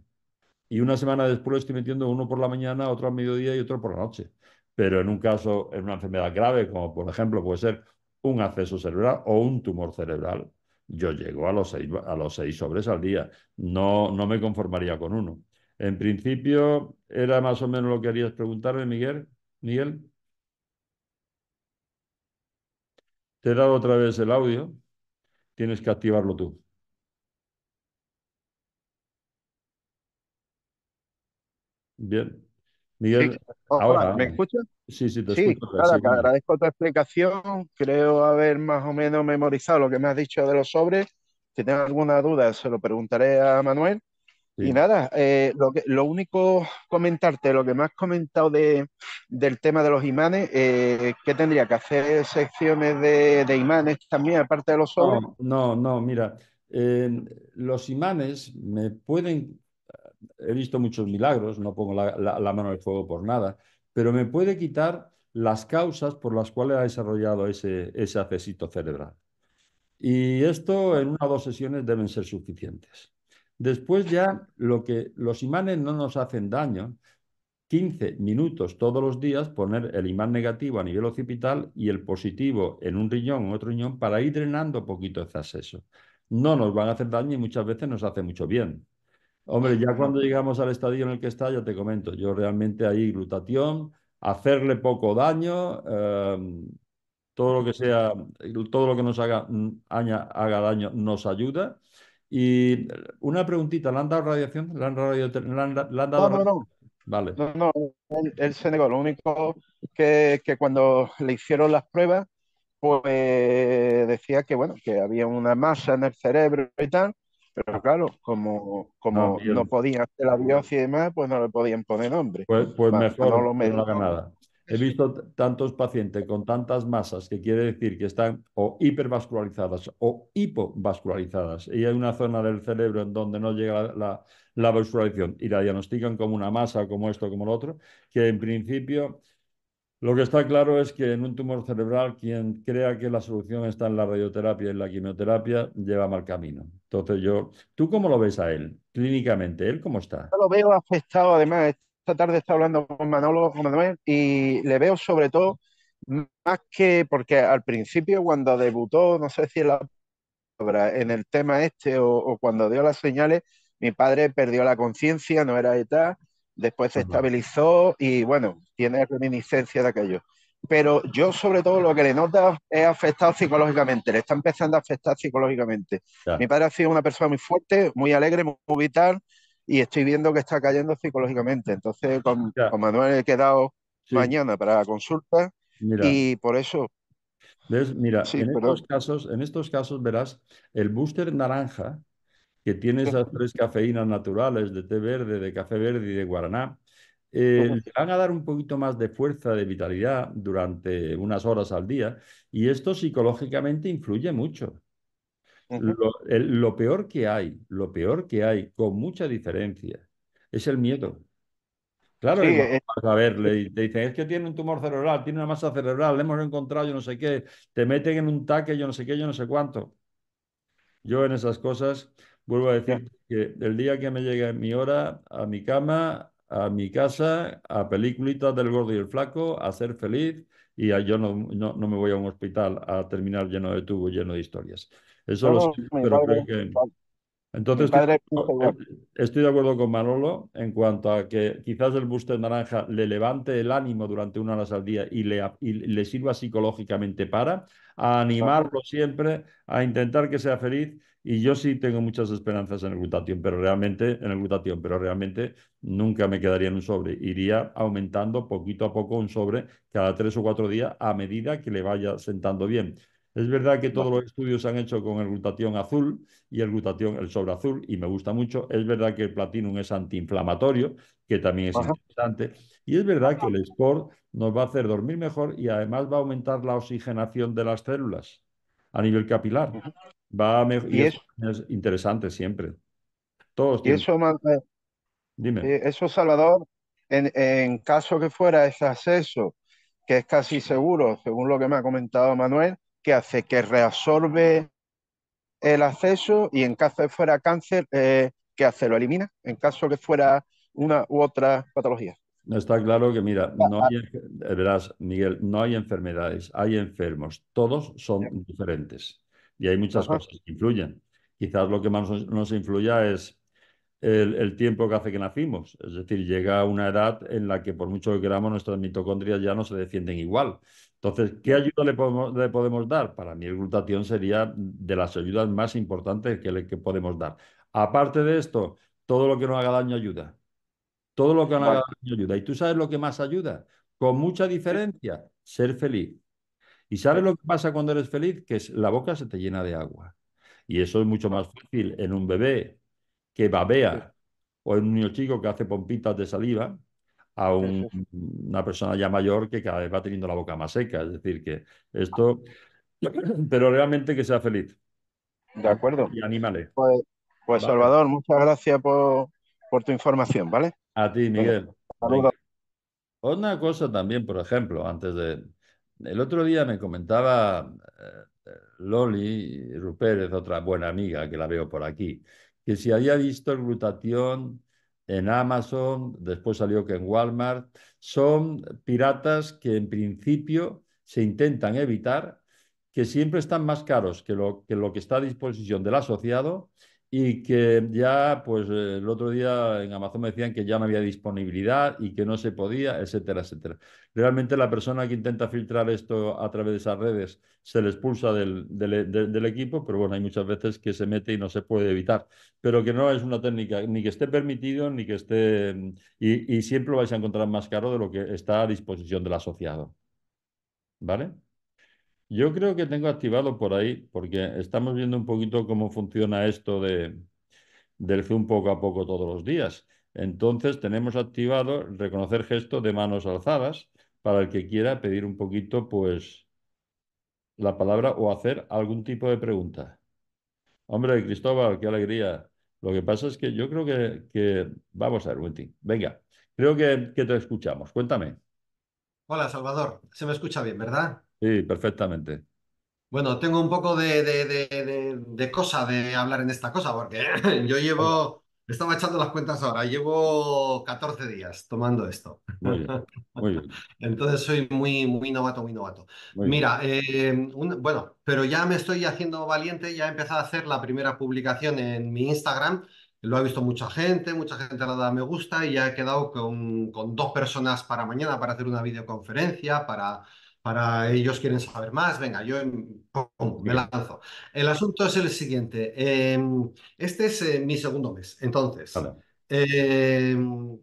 Y una semana después le estoy metiendo uno por la mañana, otro al mediodía y otro por la noche. Pero en un caso, en una enfermedad grave, como por ejemplo puede ser un acceso cerebral o un tumor cerebral, yo llego a los seis, a los seis sobres al día. No, no me conformaría con uno. En principio, era más o menos lo que harías preguntarme, Miguel. Miguel. Te he dado otra vez el audio. Tienes que activarlo tú. Bien. Miguel, ahora, ¿me escuchas? Sí, sí, te escucho. Claro, sí, agradezco tu explicación. Creo haber más o menos memorizado lo que me has dicho de los sobres. Si tengo alguna duda, se lo preguntaré a Manuel. Y nada, eh, lo, que, lo único comentarte, lo que más has comentado del tema de los imanes, que eh, ¿qué tendría que hacer secciones de, imanes también, aparte de los ojos? No, no, mira, los imanes me pueden, he visto muchos milagros, no pongo la, la, la mano al fuego por nada, pero me puede quitar las causas por las cuales ha desarrollado ese, ese cerebral. Y esto en una o dos sesiones deben ser suficientes. Después ya lo que los imanes no nos hacen daño, 15 minutos todos los días poner el imán negativo a nivel occipital y el positivo en un riñón, o otro riñón, para ir drenando poquito ese acceso. No nos van a hacer daño y muchas veces nos hace mucho bien. Hombre, ya cuando llegamos al estadio en el que está, ya te comento, yo realmente ahí glutatión, hacerle poco daño, em, todo lo que sea, todo lo que nos haga, mm, haga daño nos ayuda y una preguntita, ¿le han dado radiación? ¿Le han, dado no, no, no. Vale. No, no, él, se negó. Lo único que, que cuando le hicieron las pruebas, pues decía que bueno, que había una masa en el cerebro y tal, pero claro, como, ah, no, podían hacer la biopsia y demás, pues no le podían poner nombre. Pues, pues mejor no lo nada. He visto tantos pacientes con tantas masas que quiere decir que están o hipervascularizadas o hipovascularizadas. Y hay una zona del cerebro en donde no llega la, vascularización y la diagnostican como una masa, como esto, como lo otro, que en principio lo que está claro es que en un tumor cerebral quien crea que la solución está en la radioterapia y en la quimioterapia lleva mal camino. Entonces yo, ¿tú cómo lo ves a él clínicamente? ¿Él cómo está? Yo lo veo afectado además esta tarde está hablando con Manolo y le veo sobre todo más que porque al principio cuando debutó, no sé si en la en el tema este o, cuando dio las señales, mi padre perdió la conciencia, no era de edad, después se estabilizó y bueno, tiene reminiscencia de aquello. Pero yo sobre todo lo que le nota es afectado psicológicamente, le está empezando a afectar psicológicamente. Mi padre ha sido una persona muy fuerte, muy alegre, muy vital, y estoy viendo que está cayendo psicológicamente. Entonces, con, con Manuel he quedado mañana para la consulta y por eso... Mira, en, estos casos, en estos casos verás, el booster naranja, que tiene esas tres cafeínas naturales de té verde, de café verde y de guaraná, eh, van a dar un poquito más de fuerza, de vitalidad durante unas horas al día y esto psicológicamente influye mucho lo, peor que hay, lo peor que hay, con mucha diferencia, es el miedo. Claro, eh, a ver, le, dicen, es que tiene un tumor cerebral, tiene una masa cerebral, le hemos encontrado, yo no sé qué, te meten en un taque, yo no sé qué, yo no sé cuánto. Yo en esas cosas vuelvo a decir que el día que me llegue mi hora a mi cama, a mi casa, a peliculitas del gordo y el flaco, a ser feliz, y yo no, me voy a un hospital a terminar lleno de tubo, lleno de historias. Eso lo sé, pero creo que... Entonces, estoy, de acuerdo con Manolo en cuanto a que quizás el booster naranja le levante el ánimo durante una hora al día y le, sirva psicológicamente para animarlo siempre, a intentar que sea feliz. Y yo sí tengo muchas esperanzas en el glutatión, pero realmente, en el glutatión, pero realmente nunca me quedaría en un sobre. Iría aumentando poquito a poco un sobre cada tres o cuatro días a medida que le vaya sentando bien. Es verdad que todos los estudios se han hecho con el glutatión azul y el glutatión, el sobre azul, y me gusta mucho. Es verdad que el platinum es antiinflamatorio, que también es importante. interesante. Y es verdad que el sport nos va a hacer dormir mejor y además va a aumentar la oxigenación de las células a nivel capilar. Va a y, eso, es interesante siempre. Todos y eso, Dime. Eh, eso, Salvador, en, en caso que fuera ese acceso, que es casi seguro, según lo que me ha comentado Manuel, que hace que reabsorbe el acceso y en caso de fuera cáncer, eh, ¿qué hace? ¿Lo elimina? En caso que fuera una u otra patología. Está claro que, mira, ah, no ah. hay, eh, verás, Miguel, no hay enfermedades, hay enfermos. Todos son diferentes y hay muchas cosas que influyen. Quizás lo que más nos, influya es el, el, tiempo que hace que nacimos. Es decir, llega una edad en la que, por mucho que queramos, nuestras mitocondrias ya no se defienden igual. Entonces, ¿qué ayuda le podemos, dar? Para mí el glutatión sería de las ayudas más importantes que, le, podemos dar. Aparte de esto, todo lo que nos haga daño ayuda. Todo lo que no haga daño ayuda. ¿Y tú sabes lo que más ayuda? Con mucha diferencia, ser feliz. ¿Y sabes lo que pasa cuando eres feliz? Que la boca se te llena de agua. Y eso es mucho más fácil en un bebé que babea o en un niño chico que hace pompitas de saliva a una persona ya mayor que cada vez va teniendo la boca más seca. Es decir, que esto, ah. *clears throat* pero realmente que sea feliz. De acuerdo. Y anímale. Pues, pues Salvador, muchas gracias por, por, tu información, ¿vale? A ti, Miguel. Una cosa también, por ejemplo, antes de... El otro día me comentaba eh, Loli Rupérez, otra buena amiga que la veo por aquí, que si había visto el glutatión en Amazon, después salió que en Walmart, son piratas que en principio se intentan evitar, que siempre están más caros que lo que, lo que está a disposición del asociado y que ya, pues eh, el otro día en Amazon me decían que ya no había disponibilidad y que no se podía, etcétera, etcétera. Realmente la persona que intenta filtrar esto a través de esas redes se le expulsa del, equipo, pero bueno, hay muchas veces que se mete y no se puede evitar, pero que no es una técnica ni que esté permitido ni que esté, mm, y, y siempre lo vais a encontrar más caro de lo que está a disposición del asociado. ¿Vale? Yo creo que tengo activado por ahí, porque estamos viendo un poquito cómo funciona esto de, del Zoom poco a poco todos los días. Entonces tenemos activado reconocer gesto de manos alzadas para el que quiera pedir un poquito, pues, la palabra o hacer algún tipo de pregunta. Hombre, Cristóbal, qué alegría. Lo que pasa es que yo creo que, vamos a ver, Wendy. Venga, creo que, que te escuchamos. Cuéntame. Hola, Salvador. Se me escucha bien, ¿verdad? Sí, perfectamente. Bueno, tengo un poco de, de, cosa de hablar en esta cosa, porque *laughs* yo llevo, estaba echando las cuentas ahora, llevo 14 días tomando esto. muy bien, muy bien, *laughs* Entonces soy muy, muy novato, muy novato. Mira, eh, bueno, pero ya me estoy haciendo valiente, ya he empezado a hacer la primera publicación en mi Instagram. Lo ha visto mucha gente, mucha gente le ha dado me gusta y ya he quedado con, con dos personas para mañana para hacer una videoconferencia, para para ellos quieren saber más, venga, yo em, me lanzo. El asunto es el siguiente, em, este es eh, mi segundo mes, entonces, em,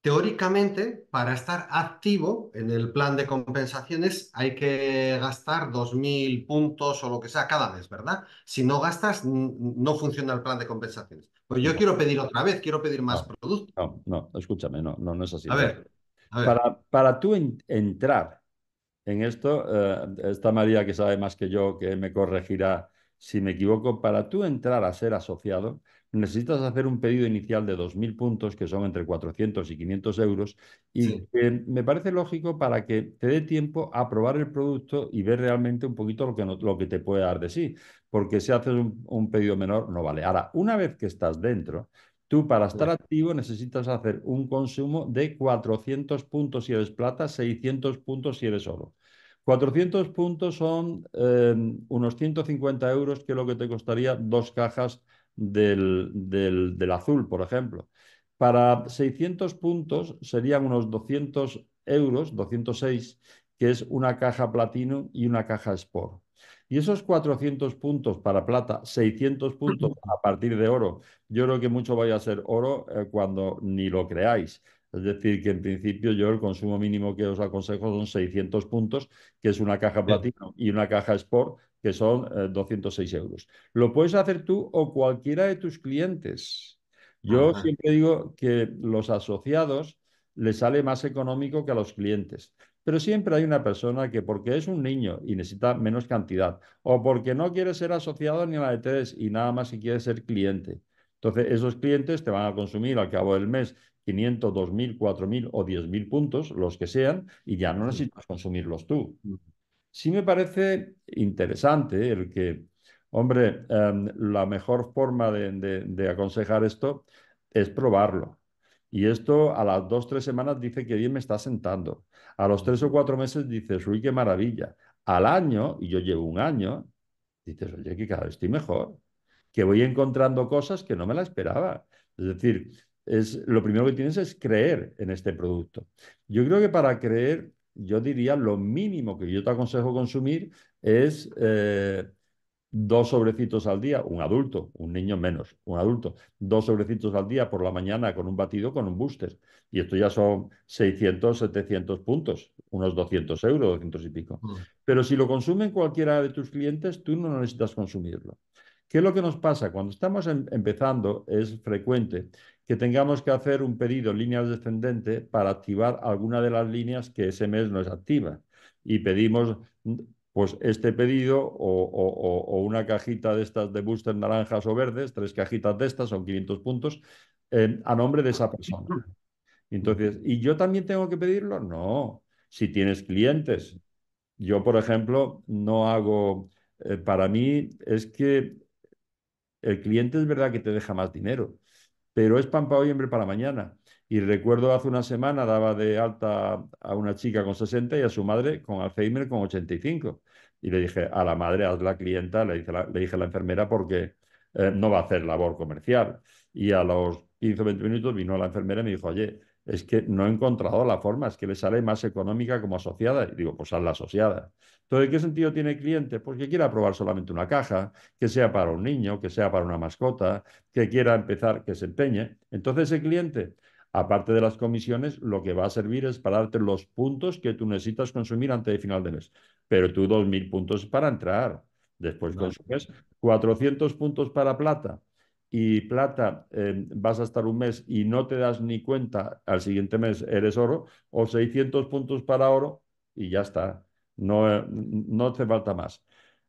teóricamente, para estar activo en el plan de compensaciones hay que gastar 2.000 puntos o lo que sea cada mes, ¿verdad? Si no gastas, no funciona el plan de compensaciones. Pues yo quiero pedir otra vez, quiero pedir más productos. No, no, escúchame, no, no, es así. A ver, Para, para tú entrar en esto. Eh, esta María que sabe más que yo, que me corregirá si me equivoco. Para tú entrar a ser asociado, necesitas hacer un pedido inicial de 2.000 puntos, que son entre 400 y 500 euros, y que me parece lógico para que te dé tiempo a probar el producto y ver realmente un poquito lo que, lo que te puede dar de sí, porque si haces un, pedido menor no vale. Ahora, una vez que estás dentro, Tú para estar activo necesitas hacer un consumo de 400 puntos si eres plata, 600 puntos si eres oro. 400 puntos son em, unos 150 euros, que es lo que te costaría dos cajas del, azul, por ejemplo. Para 600 puntos serían unos 200 euros, 206, que es una caja platino y una caja sport. Y esos 400 puntos para plata, 600 puntos a partir de oro, yo creo que mucho vaya a ser oro eh, cuando ni lo creáis. Es decir, que en principio yo el consumo mínimo que os aconsejo son 600 puntos, que es una caja platino y una caja sport, que son 206 eh, euros. Lo puedes hacer tú o cualquiera de tus clientes. Yo siempre digo que los asociados les sale más económico que a los clientes. Pero siempre hay una persona que porque es un niño y necesita menos cantidad, o porque no quiere ser asociado ni a la de tres y nada más si quiere ser cliente. Entonces, esos clientes te van a consumir al cabo del mes 500, 2.000, 4.000 o 10.000 puntos, los que sean, y ya no necesitas consumirlos tú. Sí me parece interesante el que, hombre, em, la mejor forma de, aconsejar esto es probarlo. Y esto a las dos, tres semanas dice que bien me está sentando. A los tres o cuatro meses dices, uy, qué maravilla. Al año, y yo llevo un año, dices, oye, que cada vez estoy mejor, que voy encontrando cosas que no me la esperaba. Es decir, es lo primero que tienes es creer en este producto. Yo creo que para creer, yo diría lo mínimo que yo te aconsejo consumir es eh, dos sobrecitos al día, un adulto, un niño menos, un adulto, dos sobrecitos al día por la mañana con un batido, con un booster. Y esto ya son 600, 700 puntos, unos 200 euros, 200 y pico. Mm. Pero si lo consumen cualquiera de tus clientes, tú no necesitas consumirlo. ¿Qué es lo que nos pasa? Cuando estamos em-, empezando es frecuente que tengamos que hacer un pedido en línea descendente para activar alguna de las líneas que ese mes no es activa. Y pedimos pues este pedido o, una cajita de estas de booster naranjas o verdes, tres cajitas de estas, son 500 puntos, a nombre de esa persona. Entonces, ¿y yo también tengo que pedirlo? No, si tienes clientes. Yo, por ejemplo, no hago, eh, para mí es que el cliente es verdad que te deja más dinero, pero es pampa hoy, hombre, para mañana. Y recuerdo hace una semana daba de alta a una chica con 60 y a su madre con Alzheimer con 85. Y le dije a la madre, a la clienta, le, dije, le dije a la enfermera porque eh, no va a hacer labor comercial. Y a los 15 o 20 minutos vino la enfermera y me dijo, oye, es que no he encontrado la forma, es que le sale más económica como asociada. Y digo, pues hazla asociada. Entonces, ¿qué sentido tiene el cliente? Pues que quiera probar solamente una caja, que sea para un niño, que sea para una mascota, que quiera empezar, que se empeñe. Entonces, el cliente, aparte de las comisiones, lo que va a servir es para darte los puntos que tú necesitas consumir antes de final de mes. Pero tú, 2.000 puntos para entrar. Después consumes 400 puntos para plata y plata eh, vas a estar un mes y no te das ni cuenta, al siguiente mes eres oro, o 600 puntos para oro y ya está, no, eh, no te falta más.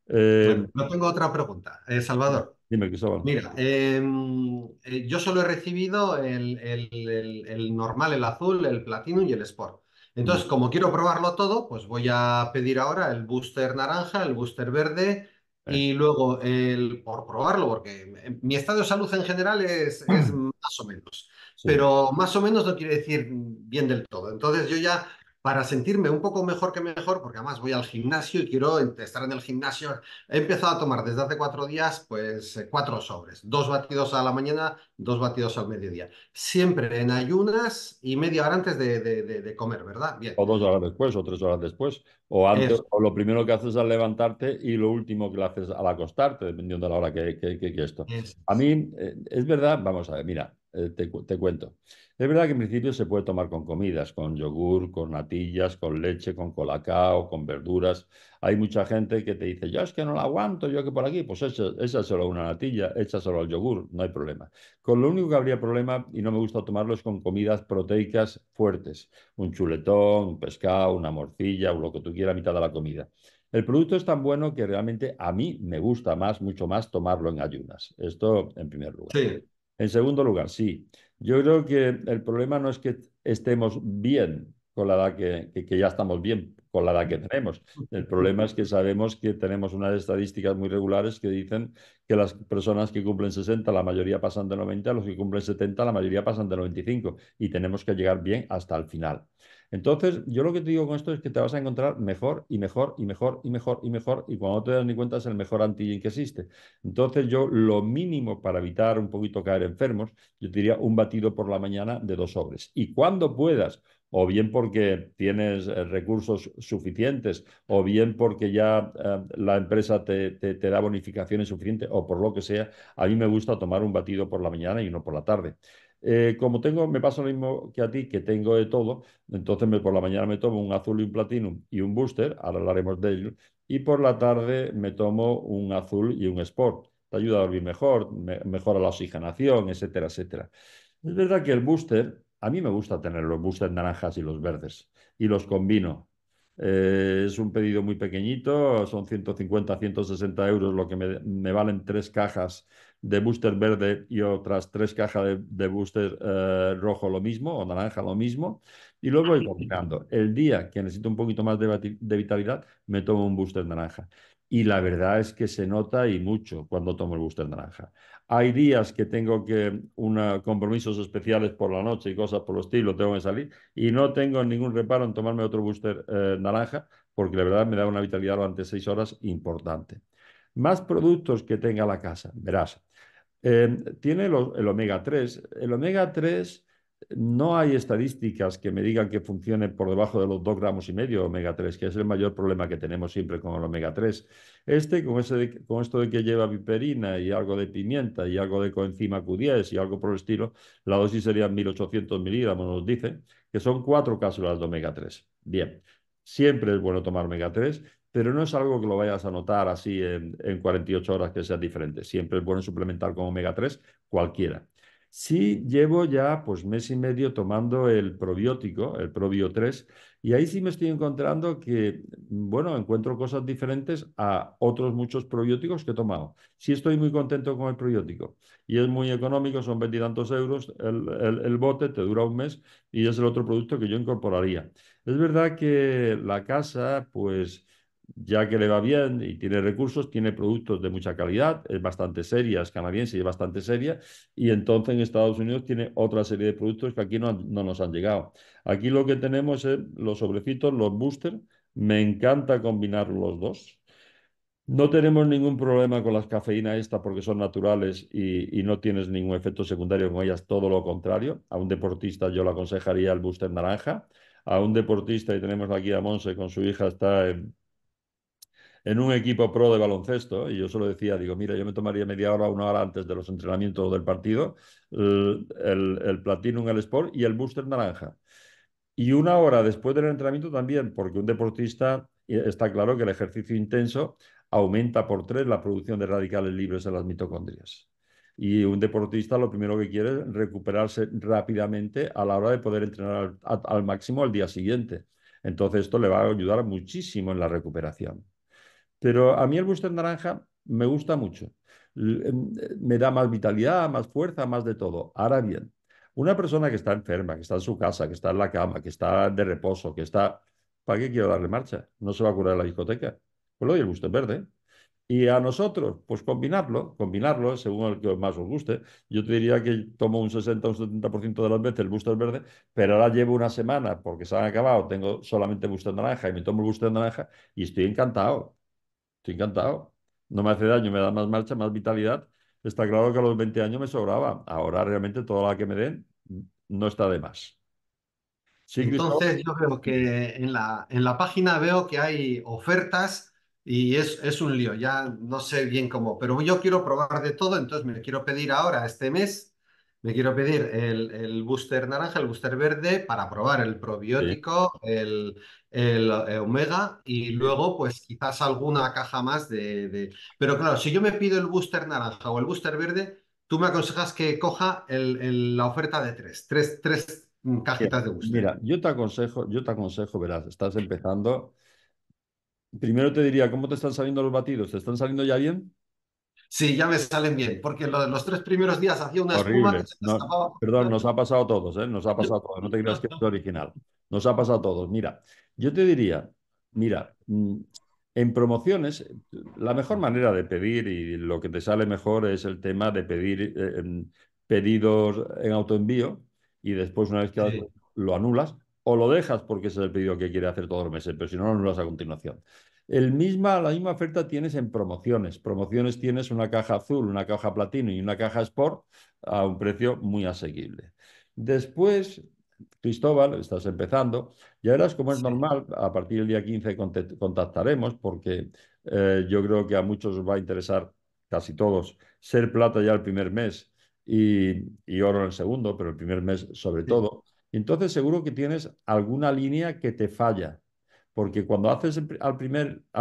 No eh, tengo otra pregunta, Salvador. Dime, Mira, em, yo solo he recibido el, el, normal, el azul, el platino y el sport. Entonces, mm. como quiero probarlo todo, pues voy a pedir ahora el booster naranja, el booster verde, y luego, el, por probarlo, porque mi estado de salud en general es, mm. más o menos, pero más o menos no quiere decir bien del todo. Entonces yo ya para sentirme un poco mejor que mejor, porque además voy al gimnasio y quiero estar en el gimnasio. He empezado a tomar desde hace cuatro días, pues eh, cuatro sobres, dos batidos a la mañana, dos batidos al mediodía. Siempre en ayunas y media hora antes de, comer, ¿verdad? O dos horas después, o tres horas después, o antes, o lo primero que haces al levantarte y lo último que haces al acostarte, dependiendo de la hora que, que, que, esto. A mí, eh, es verdad, vamos a ver, mira, eh, te, cuento. Es verdad que en principio se puede tomar con comidas, con yogur, con natillas, con leche, con colacao, con verduras. Hay mucha gente que te dice, yo es que no la aguanto, yo que por aquí, pues es solo una natilla, solo el yogur, no hay problema. Con lo único que habría problema, y no me gusta tomarlo, es con comidas proteicas fuertes. Un chuletón, un pescado, una morcilla, o lo que tú quieras, mitad de la comida. El producto es tan bueno que realmente a mí me gusta más, mucho más, tomarlo en ayunas. Esto en primer lugar. Sí. En segundo lugar, sí, yo creo que el problema no es que estemos bien con la edad que, ya estamos bien con la edad que tenemos. El problema es que sabemos que tenemos unas estadísticas muy regulares que dicen que las personas que cumplen 60, la mayoría pasan de 90, los que cumplen 70, la mayoría pasan de 95 y tenemos que llegar bien hasta el final. Entonces, yo lo que te digo con esto es que te vas a encontrar mejor y mejor y mejor y mejor y mejor y cuando no te das ni cuenta es el mejor anti que existe. Entonces, yo lo mínimo para evitar un poquito caer enfermos, yo te diría un batido por la mañana de dos sobres. Y cuando puedas, o bien porque tienes eh, recursos suficientes, o bien porque ya eh, la empresa te, te, te, da bonificaciones suficientes, o por lo que sea, a mí me gusta tomar un batido por la mañana y uno por la tarde. Eh, como tengo, me pasa lo mismo que a ti, que tengo de todo, entonces por la mañana me tomo un azul y un platinum y un booster, ahora hablaremos de ello, y por la tarde me tomo un azul y un sport. Te ayuda a dormir mejor, mejora la oxigenación, etcétera, etcétera. Es verdad que el booster, a mí me gusta tener los boosters naranjas y los verdes, y los combino. Eh, es un pedido muy pequeñito, son 150, 160 euros, lo que me valen tres cajas de booster verde y otras tres cajas de, booster eh, rojo lo mismo o naranja lo mismo. Y luego voy ah. combinando. El día que necesito un poquito más de, vitalidad, me tomo un booster naranja. Y la verdad es que se nota y mucho cuando tomo el booster naranja. Hay días que tengo que una, compromisos especiales por la noche y cosas por el estilo, tengo que salir y no tengo ningún reparo en tomarme otro booster eh, naranja porque la verdad me da una vitalidad durante seis horas importante. Más productos que tenga la casa, verás. Em, tiene el, omega 3. El omega 3 no hay estadísticas que me digan que funcione por debajo de los 2 gramos y medio omega 3, que es el mayor problema que tenemos siempre con el omega 3. Este, con, ese con esto de que lleva viperina y algo de pimienta y algo de coenzima Q10 y algo por el estilo, la dosis sería 1800 miligramos, nos dice, que son 4 cápsulas de omega 3. Bien, siempre es bueno tomar omega 3 pero no es algo que lo vayas a notar así en, 48 horas que sea diferente. Siempre es bueno suplementar con omega 3 cualquiera. Sí llevo ya pues mes y medio tomando el probiótico, el probio 3, y ahí sí me estoy encontrando que, bueno, encuentro cosas diferentes a otros muchos probióticos que he tomado. Sí estoy muy contento con el probiótico y es muy económico, son veintitantos euros el, el, el bote, te dura un mes y es el otro producto que yo incorporaría. Es verdad que la casa, pues ya que le va bien y tiene recursos, tiene productos de mucha calidad, es bastante seria, es canadiense y es bastante seria, y entonces en Estados Unidos tiene otra serie de productos que aquí no, nos han llegado. Aquí lo que tenemos es los sobrecitos, los boosters, me encanta combinar los dos. No tenemos ningún problema con las cafeínas estas porque son naturales y, y, no tienes ningún efecto secundario con ellas, todo lo contrario. A un deportista yo le aconsejaría el booster naranja. A un deportista, y tenemos aquí a Monse con su hija, está en, en un equipo pro de baloncesto, y yo solo decía, digo, mira, yo me tomaría media hora, una hora antes de los entrenamientos del partido, el, eh, el, el Platinum, el Sport y el Booster Naranja. Y una hora después del entrenamiento también, porque un deportista, está claro que el ejercicio intenso aumenta por tres la producción de radicales libres en las mitocondrias. Y un deportista lo primero que quiere es recuperarse rápidamente a la hora de poder entrenar al máximo al día siguiente. Entonces esto le va a ayudar muchísimo en la recuperación. Pero a mí el booster naranja me gusta mucho. Em, me da más vitalidad, más fuerza, más de todo. Ahora bien, una persona que está enferma, que está en su casa, que está en la cama, que está de reposo, que está... ¿Para qué quiero darle marcha? No se va a curar la discoteca. Pues lo doy el booster verde. Y a nosotros, pues combinarlo, combinarlo según el que más os guste. Yo te diría que tomo un 60 o un 70% de las veces el booster verde, pero ahora llevo una semana porque se han acabado, tengo solamente booster naranja y me tomo el booster naranja y estoy encantado estoy encantado. No me hace daño, me da más marcha, más vitalidad. Está claro que a los 20 años me sobraba. Ahora realmente toda la que me den mm, no está de más. Entonces yo creo que en la, en la página veo que hay ofertas y es, es un lío, ya no sé bien cómo, pero yo quiero probar de todo, entonces me quiero pedir ahora este mes me quiero pedir el, el, booster naranja, el booster verde para probar el probiótico, el, el, eh, omega y luego pues quizás alguna caja más de, de, Pero claro, si yo me pido el booster naranja o el booster verde, tú me aconsejas que coja la oferta de tres, tres, tres mm, cajitas de booster. Mira, yo te aconsejo, yo te aconsejo, verás, estás empezando. Primero te diría, ¿cómo te están saliendo los batidos? ¿Te están saliendo ya bien? Sí, ya me salen bien, porque lo, los tres primeros días hacía una Horrible. espuma que se Perdón, nos ha pasado a todos, ¿eh? Nos ha pasado a todos, no te creas que es original. Nos ha pasado a todos. Mira, yo te diría, mira, mm, en promociones, la mejor manera de pedir y lo que te sale mejor es el tema de pedir eh, pedidos en autoenvío y después una vez que lo anulas o lo dejas porque es el pedido que quiere hacer todos los meses, ¿eh? pero si no lo anulas a continuación. El misma, la misma oferta tienes en promociones. Promociones tienes una caja azul, una caja platino y una caja sport a un precio muy asequible. Después, Cristóbal, estás empezando, ya verás como es normal, a partir del día 15 contactaremos porque eh, yo creo que a muchos os va a interesar, casi todos, ser plata ya el primer mes y, oro en el segundo, pero el primer mes sobre todo. Entonces seguro que tienes alguna línea que te falla porque cuando haces al,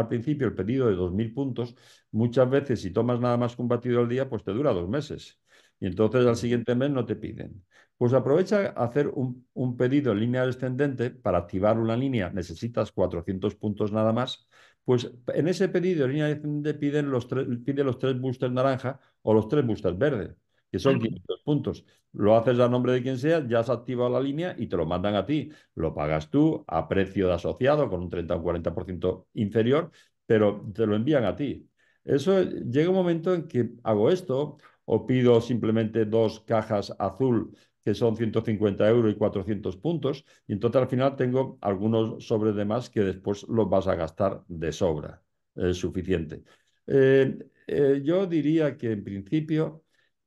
principio el pedido de 2.000 puntos, muchas veces si tomas nada más que un batido al día, pues te dura dos meses. Y entonces al mm. siguiente mes no te piden. Pues aprovecha hacer un, pedido en línea descendente para activar una línea. Necesitas 400 puntos nada más. Pues en ese pedido en línea descendente piden los, tres, piden los tres boosters naranja o los tres boosters verde que son 500 puntos. Lo haces a nombre de quien sea, ya has activado la línea y te lo mandan a ti. Lo pagas tú a precio de asociado con un 30 o 40% inferior, pero te lo envían a ti. Eso llega un momento en que hago esto o pido simplemente dos cajas azul que son 150 euros y 400 puntos, y entonces al final tengo algunos sobres de más que después los vas a gastar de sobra, es suficiente. Eh, eh, yo diría que en principio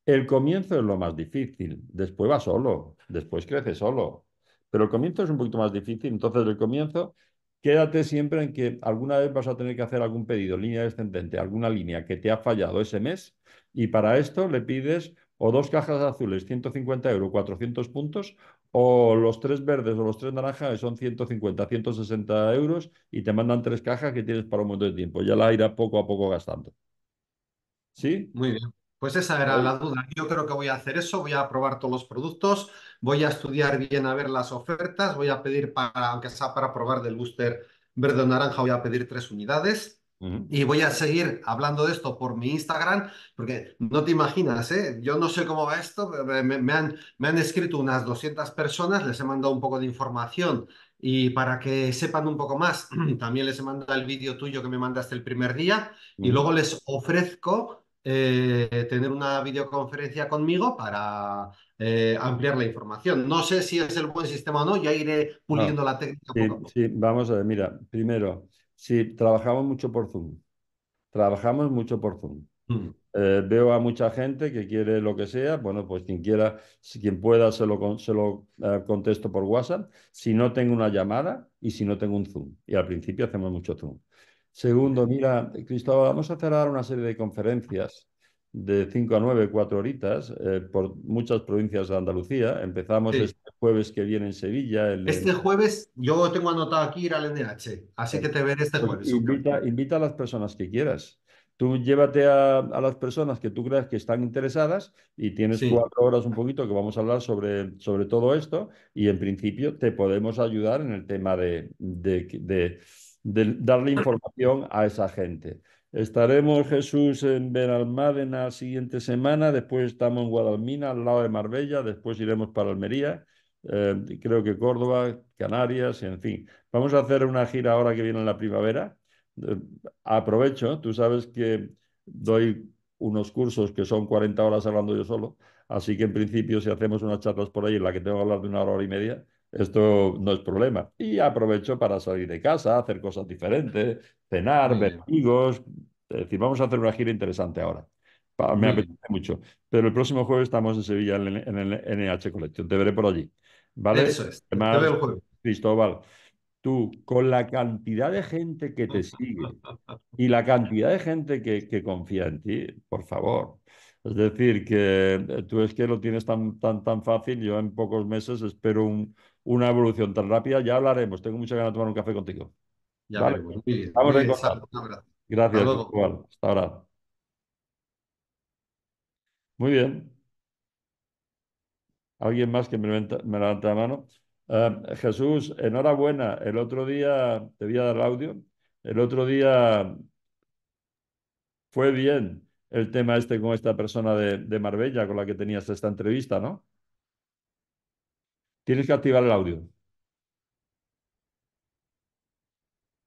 el comienzo es lo más difícil, después va solo, después crece solo, pero el comienzo es un poquito más difícil, entonces el comienzo quédate siempre en que alguna vez vas a tener que hacer algún pedido, línea descendente, alguna línea que te ha fallado ese mes y para esto le pides o dos cajas azules, 150 euros, 400 puntos, o los tres verdes o los tres naranjas son 150, 160 euros y te mandan tres cajas que tienes para un montón de tiempo. Ya la irás poco a poco gastando. ¿Sí? Muy bien. Pues esa era la duda. Yo creo que voy a hacer eso, voy a probar todos los productos, voy a estudiar bien a ver las ofertas, voy a pedir para, aunque sea para probar del booster verde o naranja, voy a pedir tres unidades. Y voy a seguir hablando de esto por mi Instagram, porque no te imaginas, ¿eh? yo no sé cómo va esto, me, me, han, escrito unas 200 personas, les he mandado un poco de información y para que sepan un poco más, *clears throat* también les he mandado el vídeo tuyo que me mandaste el primer día y luego les ofrezco eh, tener una videoconferencia conmigo para eh, ampliar la información. No sé si es el buen sistema o no, ya iré puliendo la técnica. Sí, vamos a ver, mira, primero, si trabajamos mucho por Zoom, trabajamos mucho por Zoom. Mm. Eh, veo a mucha gente que quiere lo que sea, bueno, pues quien quiera, quien pueda, se lo, se lo contesto por WhatsApp, si no tengo una llamada y si no tengo un Zoom. Y al principio hacemos mucho Zoom. Segundo, mira, Cristóbal, vamos a cerrar una serie de conferencias de 5 a 9, 4 horitas, eh, por muchas provincias de Andalucía. Empezamos este jueves que viene en Sevilla. este jueves, yo tengo anotado aquí ir al NH, así que te veré este pues jueves. invita, a las personas que quieras. Tú llévate a, las personas que tú creas que están interesadas y tienes cuatro horas un poquito que vamos a hablar sobre, sobre todo esto y en principio te podemos ayudar en el tema de de darle información a esa gente. Estaremos, Jesús, en Benalmádena la siguiente semana, después estamos en Guadalmina, al lado de Marbella, después iremos para Almería, eh, creo que Córdoba, Canarias, en fin. Vamos a hacer una gira ahora que viene en la primavera. Eh, aprovecho, tú sabes que doy unos cursos que son 40 horas hablando yo solo, así que en principio si hacemos unas charlas por ahí en la que tengo que hablar de una hora y media, esto no es problema. Y aprovecho para salir de casa, hacer cosas diferentes, cenar, ver mm. amigos. Es decir, vamos a hacer una gira interesante ahora. me mm. apetece mucho. Pero el próximo jueves estamos en Sevilla en, el NH Collection. Te veré por allí. ¿Vale? Eso es. Te veo jueves. Cristóbal, tú, con la cantidad de gente que te sigue *laughs* y la cantidad de gente que, que confía en ti, por favor, es decir, que tú es que lo tienes tan, tan, tan fácil. Yo en pocos meses espero un, una evolución tan rápida. Ya hablaremos. Tengo mucha ganas de tomar un café contigo. Ya vale. Muy Vamos a bien. Gracias. Hasta, ahora. Muy bien. ¿Alguien más que me levanta, la mano? Eh, Jesús, enhorabuena. El otro día, te voy a dar audio. El otro día fue bien el tema este con esta persona de Marbella con la que tenías esta entrevista, ¿no? Tienes que activar el audio.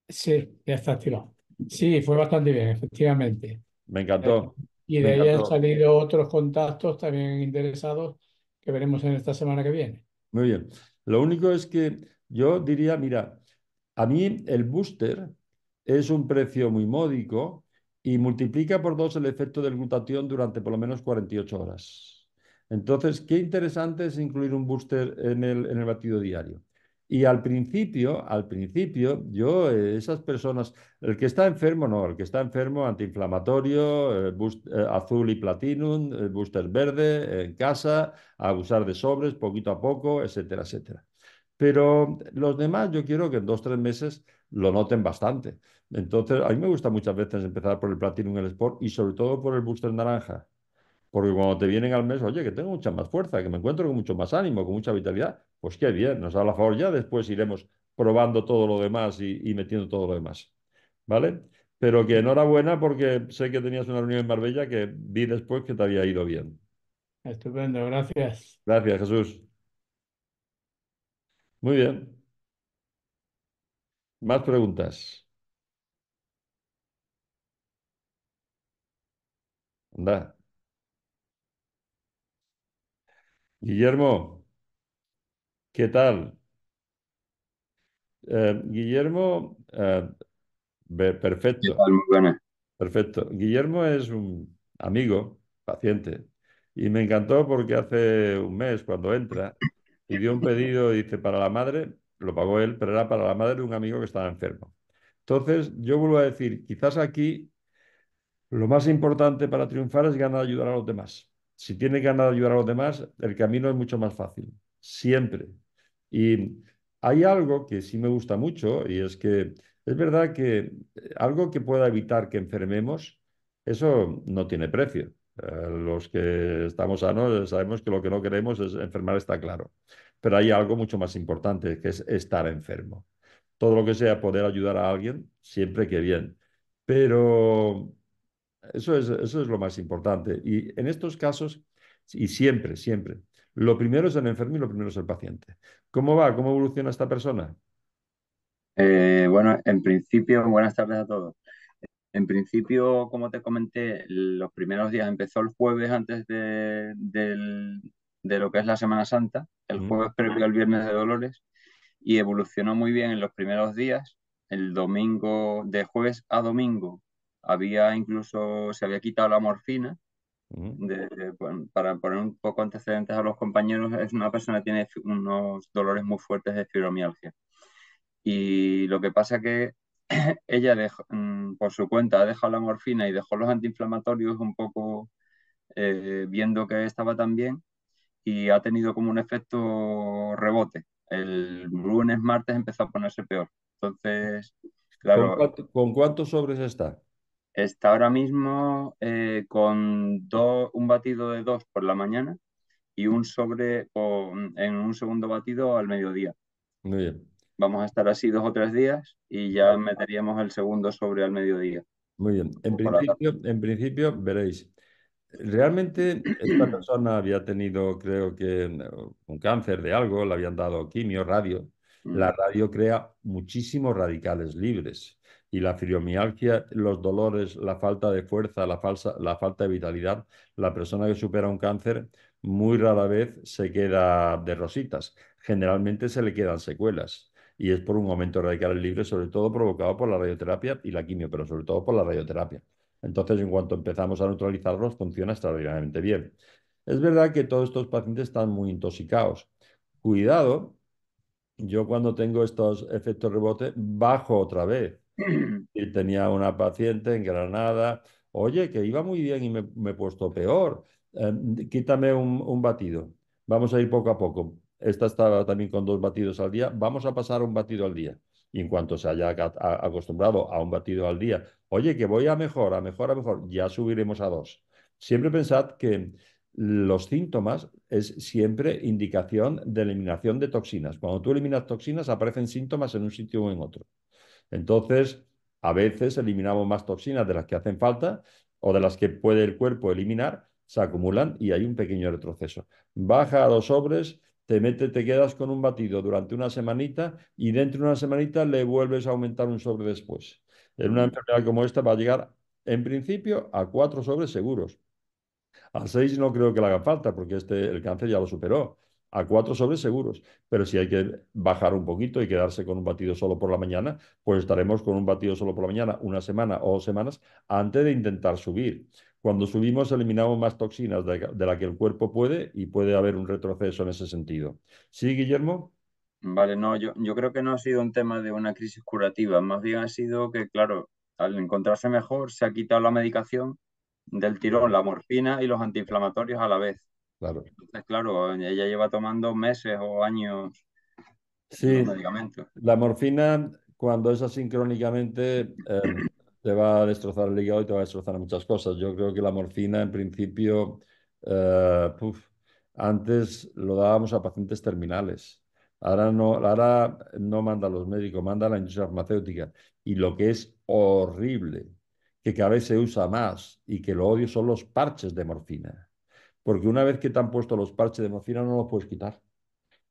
Sí, ya está activado. Sí, fue bastante bien, efectivamente. Me encantó. Eh, y de ahí han salido otros contactos también interesados que veremos en esta semana que viene. Muy bien. Lo único es que yo diría, mira, a mí el booster es un precio muy módico y multiplica por dos el efecto del glutatión durante por lo menos 48 horas. Entonces, qué interesante es incluir un booster en el, batido diario. Y al principio, al principio, yo, eh, esas personas, el que está enfermo, no, el que está enfermo, antiinflamatorio, eh, eh, azul y platinum, booster verde, en casa, abusar de sobres poquito a poco, etcétera, etcétera. Pero los demás, yo quiero que en dos, tres meses lo noten bastante. Entonces, a mí me gusta muchas veces empezar por el platinum en el sport y sobre todo por el booster naranja. Porque cuando te vienen al mes, oye, que tengo mucha más fuerza, que me encuentro con mucho más ánimo, con mucha vitalidad, pues qué bien, nos da la favor ya, después iremos probando todo lo demás y, metiendo todo lo demás. ¿Vale? Pero que enhorabuena porque sé que tenías una reunión en Marbella que vi después que te había ido bien. Estupendo, gracias. Gracias, Jesús. Muy bien. Más preguntas. Anda. Guillermo, ¿qué tal? Eh, Guillermo, eh, perfecto. Perfecto. Guillermo es un amigo, paciente, y me encantó porque hace un mes, cuando entra, pidió un pedido, dice, para la madre, lo pagó él, pero era para la madre de un amigo que estaba enfermo. Entonces, yo vuelvo a decir, quizás aquí lo más importante para triunfar es ganar ayudar a los demás si tiene ganas de ayudar a los demás, el camino es mucho más fácil, siempre. Y hay algo que sí me gusta mucho y es que es verdad que eh, algo que pueda evitar que enfermemos, eso no tiene precio. Eh, los que estamos sanos sabemos que lo que no queremos es enfermar, está claro. Pero hay algo mucho más importante, que es estar enfermo. Todo lo que sea poder ayudar a alguien, siempre que bien. Pero eso es, lo más importante. Y en estos casos, y siempre, siempre, lo primero es el enfermo y lo primero es el paciente. ¿Cómo va? ¿Cómo evoluciona esta persona? Eh, bueno, en principio, buenas tardes a todos. En principio, como te comenté, los primeros días empezó el jueves antes de, lo que es la Semana Santa, el jueves previo al Viernes de Dolores, y evolucionó muy bien en los primeros días. El domingo, de jueves a domingo, había incluso, se había quitado la morfina. para poner un poco antecedentes a los compañeros, es una persona que tiene unos dolores muy fuertes de fibromialgia. Y lo que pasa que *clears throat* ella mm, por su cuenta ha dejado la morfina y dejó los antiinflamatorios un poco eh, viendo que estaba tan bien y ha tenido como un efecto rebote. El lunes, martes empezó a ponerse peor. Entonces, claro. ¿con cuántos sobres está? Está ahora mismo eh, con un batido de dos por la mañana y un sobre mm, en un segundo batido al mediodía. Muy bien. Vamos a estar así dos o tres días y ya meteríamos el segundo sobre al mediodía. Muy bien. En principio, en principio, veréis, realmente esta *clears throat* persona había tenido, creo que, un cáncer de algo, le habían dado quimio, radio. La mm. radio crea muchísimos radicales libres y la fibromialgia, los dolores, la falta de fuerza, la, la falta de vitalidad, la persona que supera un cáncer muy rara vez se queda de rositas. Generalmente se le quedan secuelas y es por un aumento radical libre, sobre todo provocado por la radioterapia y la quimio, pero sobre todo por la radioterapia. Entonces, en cuanto empezamos a neutralizarlos, funciona extraordinariamente bien. Es verdad que todos estos pacientes están muy intoxicados. Cuidado, yo cuando tengo estos efectos rebote, bajo otra vez *clears throat* y tenía una paciente en Granada, oye, que iba muy bien y me, he puesto peor, em, quítame un, batido, vamos a ir poco a poco. Esta estaba también con dos batidos al día, vamos a pasar un batido al día. Y en cuanto se haya acostumbrado a un batido al día, oye, que voy a mejor, a mejor, a mejor, ya subiremos a dos. Siempre pensad que los síntomas es siempre indicación de eliminación de toxinas. Cuando tú eliminas toxinas, aparecen síntomas en un sitio o en otro. Entonces, a veces eliminamos más toxinas de las que hacen falta o de las que puede el cuerpo eliminar, se acumulan y hay un pequeño retroceso. Baja a dos sobres, te mete, te quedas con un batido durante una semanita y dentro de una semanita le vuelves a aumentar un sobre después. En una enfermedad como esta va a llegar, en principio, a cuatro sobres seguros. A seis no creo que le haga falta porque este, el cáncer ya lo superó a cuatro sobres seguros. Pero si hay que bajar un poquito y quedarse con un batido solo por la mañana, pues estaremos con un batido solo por la mañana una semana o dos semanas antes de intentar subir. Cuando subimos eliminamos más toxinas de, la que el cuerpo puede y puede haber un retroceso en ese sentido. ¿Sí, Guillermo? Vale, no, yo creo que no ha sido un tema de una crisis curativa, más bien ha sido que, claro, al encontrarse mejor se ha quitado la medicación del tirón, la morfina y los antiinflamatorios a la vez. Claro. Entonces, claro, ella lleva tomando meses o años sí, medicamentos. La morfina, cuando es asincrónicamente, em, te va a destrozar el hígado y te va a destrozar muchas cosas. Yo creo que la morfina, en principio, eh, antes lo dábamos a pacientes terminales. Ahora no, ahora no manda a los médicos, manda a la industria farmacéutica. Y lo que es horrible, que cada vez se usa más y que lo odio, son los parches de morfina. Porque una vez que te han puesto los parches de morfina no los puedes quitar,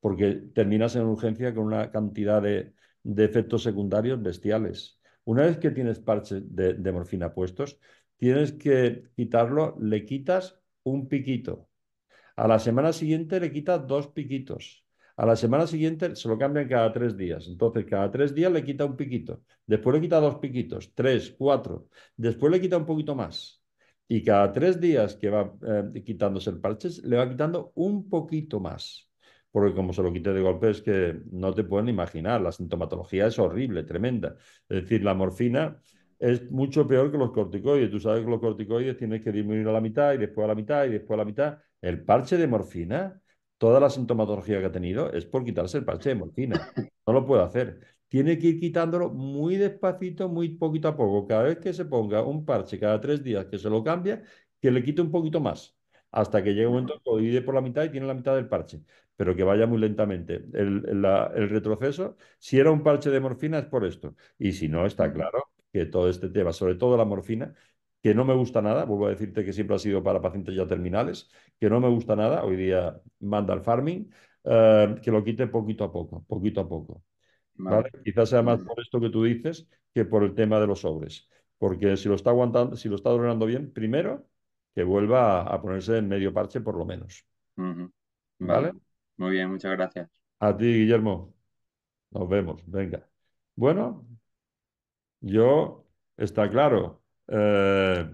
porque terminas en urgencia con una cantidad de, efectos secundarios bestiales. Una vez que tienes parches de, morfina puestos, tienes que quitarlo, le quitas un piquito. A la semana siguiente le quitas dos piquitos. A la semana siguiente se lo cambian cada tres días. Entonces, cada tres días le quita un piquito. Después le quita dos piquitos, tres, cuatro. Después le quita un poquito más. Y cada tres días que va eh, quitándose el parche, le va quitando un poquito más. Porque como se lo quité de golpe, es que no te pueden imaginar. La sintomatología es horrible, tremenda. Es decir, la morfina es mucho peor que los corticoides. Tú sabes que los corticoides tienes que disminuir a la mitad y después a la mitad y después a la mitad. El parche de morfina, toda la sintomatología que ha tenido es por quitarse el parche de morfina. No lo puede hacer tiene que ir quitándolo muy despacito, muy poquito a poco. Cada vez que se ponga un parche, cada tres días que se lo cambia, que le quite un poquito más, hasta que llegue un momento que lo divide por la mitad y tiene la mitad del parche, pero que vaya muy lentamente. El, retroceso, si era un parche de morfina, es por esto. Y si no, está claro que todo este tema, sobre todo la morfina, que no me gusta nada, vuelvo a decirte que siempre ha sido para pacientes ya terminales, que no me gusta nada, hoy día manda el farming, eh, que lo quite poquito a poco, poquito a poco. Quizás sea más mm. por esto que tú dices que por el tema de los sobres. Porque si lo está aguantando, si lo está bien, primero que vuelva a, ponerse en medio parche por lo menos. ¿Vale? Muy bien, muchas gracias. A ti, Guillermo. Nos vemos. Venga. Bueno, yo está claro. Eh,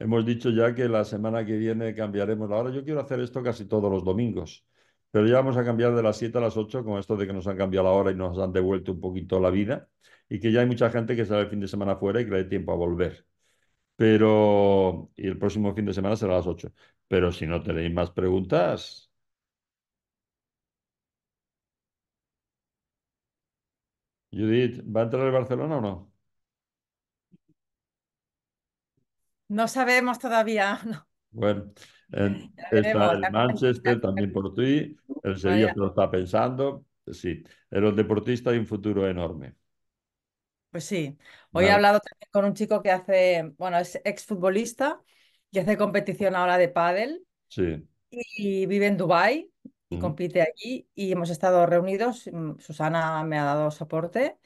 hemos dicho ya que la semana que viene cambiaremos la hora. Yo quiero hacer esto casi todos los domingos. Pero ya vamos a cambiar de las 7 a las 8 con esto de que nos han cambiado la hora y nos han devuelto un poquito la vida y que ya hay mucha gente que sale el fin de semana fuera y que le dé tiempo a volver. Pero y el próximo fin de semana será a las 8. Pero si no tenéis más preguntas. Judith, ¿va a entrar el Barcelona o no? No sabemos todavía. *laughs* Bueno, el Manchester también por ti, el Sevilla lo está pensando. Sí, en los deportistas hay un futuro enorme. Pues sí. Hoy he hablado también con un chico que hace, bueno, es exfutbolista y hace competición ahora de pádel. Sí. Y, vive en Dubai y mm. compite allí y hemos estado reunidos. Mm, Susana me ha dado soporte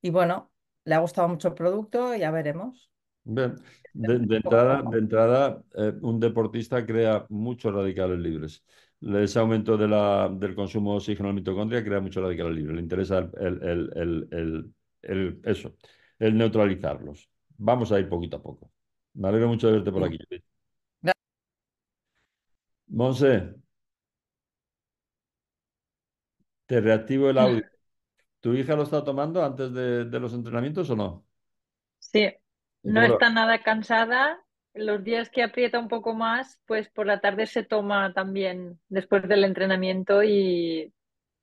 y bueno, le ha gustado mucho el producto, y ya veremos. De, entrada, de eh, entrada un deportista crea muchos radicales libres. Ese aumento del consumo de oxígeno en la mitocondria crea muchos radicales libres. Le interesa el, el, eso, el neutralizarlos. Vamos a ir poquito a poco. Me alegro mucho de verte por aquí. Monse, te reactivo el audio. ¿Tu hija lo está tomando antes de los entrenamientos o no? Sí, no está nada cansada. Los días que aprieta un poco más, pues por la tarde se toma también después del entrenamiento y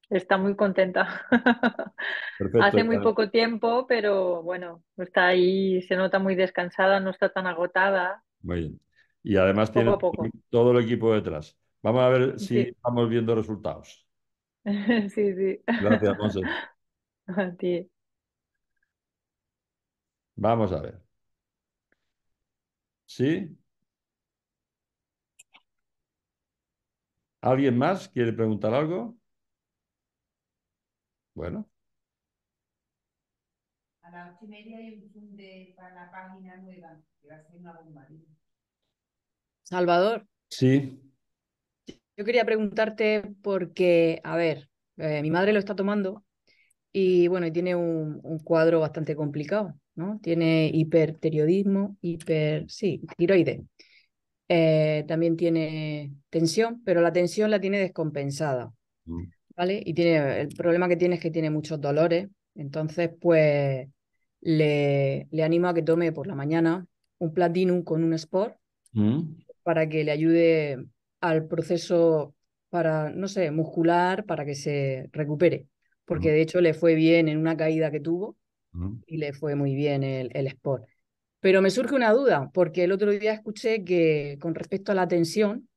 Está muy contenta. *laughs* Hace muy poco tiempo, pero bueno, está ahí, se nota muy descansada, no está tan agotada. Muy bien. Y además tiene todo el equipo detrás. Vamos a ver si estamos viendo resultados. *laughs* sí, sí. Gracias, Monse. *laughs* A ti. Vamos a ver. ¿Sí? ¿Alguien más quiere preguntar algo? Bueno. A hay un la página nueva, que va a ser una Salvador. Sí. Yo quería preguntarte porque, a ver, eh, mi madre lo está tomando y bueno, y tiene un cuadro bastante complicado. ¿no? Tiene hiperteriodismo, hiper, sí, tiroides. Eh, también tiene tensión, pero la tensión la tiene descompensada, mm. ¿vale? Y tiene, el problema que tiene es que tiene muchos dolores, entonces pues le, animo a que tome por la mañana un platinum con un sport mm. para que le ayude al proceso para, no sé, muscular, para que se recupere, porque mm. de hecho le fue bien en una caída que tuvo y le fue muy bien el, el sport. Pero me surge una duda, porque el otro día escuché que con respecto a la tensión,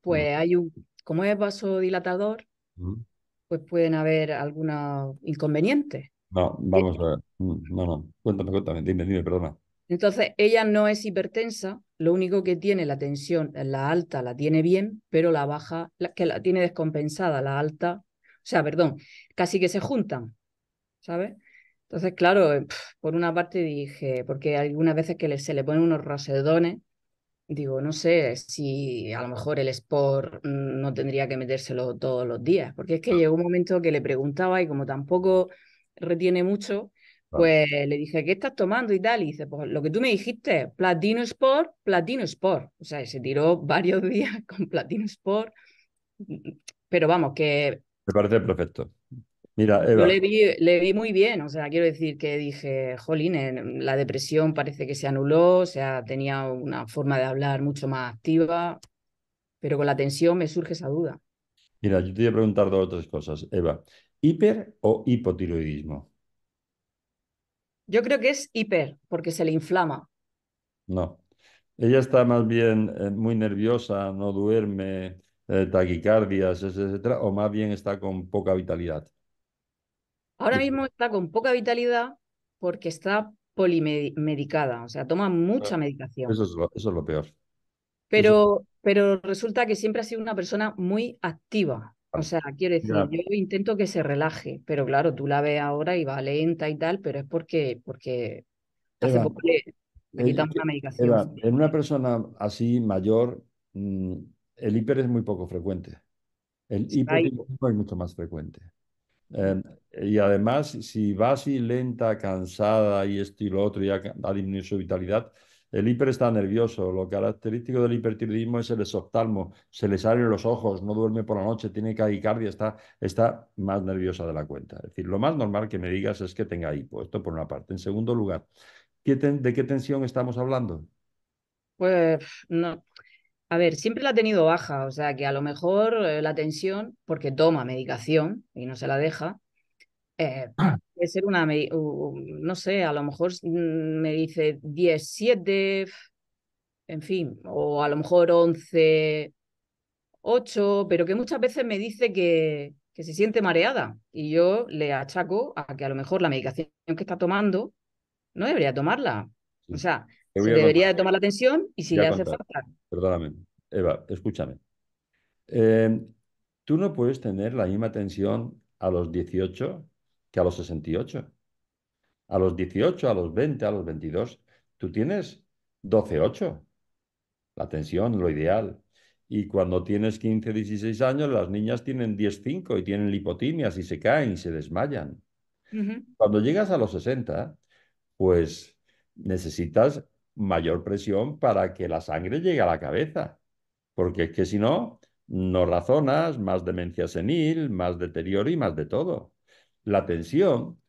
pues hay un, como es vasodilatador, pues pueden haber algunos inconvenientes. No, vamos a ver. No, no. Cuéntame, cuéntame, dime, dime, perdona. Entonces, ella no es hipertensa, lo único que tiene la tensión, la alta la tiene bien, pero la baja, que la tiene descompensada, la alta, o sea, perdón, casi que se juntan, ¿sabes? Entonces, claro, eh, por una parte dije, porque algunas veces que se le ponen unos rasedones, digo, no sé si a lo mejor el sport mm, no tendría que metérselo todos los días, porque es que llegó un momento que le preguntaba y como tampoco retiene mucho, pues le dije, ¿qué estás tomando y tal? Y dice, pues lo que tú me dijiste, Platino Sport, Platino Sport. O sea, se tiró *laughs* varios días con Platino Sport, mm, mm, pero vamos, que... Me parece perfecto. Mira, Eva. Yo le vi, muy bien, o sea, quiero decir que dije, jolín, la depresión parece que se anuló, o sea, tenía una forma de hablar mucho más activa, pero con la tensión me surge esa duda. Mira, yo te voy a preguntar dos o tres cosas, Eva. ¿Hiper o hipotiroidismo? Yo creo que es hiper, porque se le inflama. No. Ella está más bien eh, muy nerviosa, no duerme, eh, taquicardias, etcétera, o más bien está con poca vitalidad. Ahora mismo está con poca vitalidad porque está polimedicada, o sea, toma ah, mucha medicación. Eso es lo, peor. Pero, pero resulta que siempre ha sido una persona muy activa. O ah, sea, quiero decir, yo intento que se relaje, pero claro, tú la ves ahora y va lenta y tal, pero es porque, porque hace poco le, eh, quitamos la medicación. en una persona así mayor, mm, el hiper es muy poco frecuente. El hiper es mucho más frecuente. Em, y además, si va así lenta, cansada y esto y lo otro, ya ha disminuido su vitalidad, el hiper está nervioso. Lo característico del hipertiroidismo es el esoptalmo. Se le salen los ojos, no duerme por la noche, tiene cadicardia, está, está más nerviosa de la cuenta. Es decir, lo más normal que me digas es que tenga hipo. Esto por una parte. En segundo lugar, ¿de qué tensión estamos hablando? Pues no, a ver, siempre la ha tenido baja, o sea que a lo mejor eh, la tensión, porque toma medicación y no se la deja, eh, ah. puede ser una, no sé, a lo mejor mm, me dice 10, 7, en fin, o a lo mejor 11, 8, pero que muchas veces me dice que, que se siente mareada y yo le achaco a que a lo mejor la medicación que está tomando no debería tomarla. O sea, se debería de tomar la atención y si le hace falta. Perdóname, Eva, escúchame. Em, tú no puedes tener la misma tensión a los 18 que a los 68. A los 18, a los 20, a los 22, tú tienes 12-8. La tensión, lo ideal. Y cuando tienes 15, 16 años, las niñas tienen 10-5 y tienen lipotimias y se caen y se desmayan. Cuando llegas a los 60, pues necesitas mayor presión para que la sangre llegue a la cabeza, porque es que si no, no razonas, más demencia senil, más deterioro y más de todo. La tensión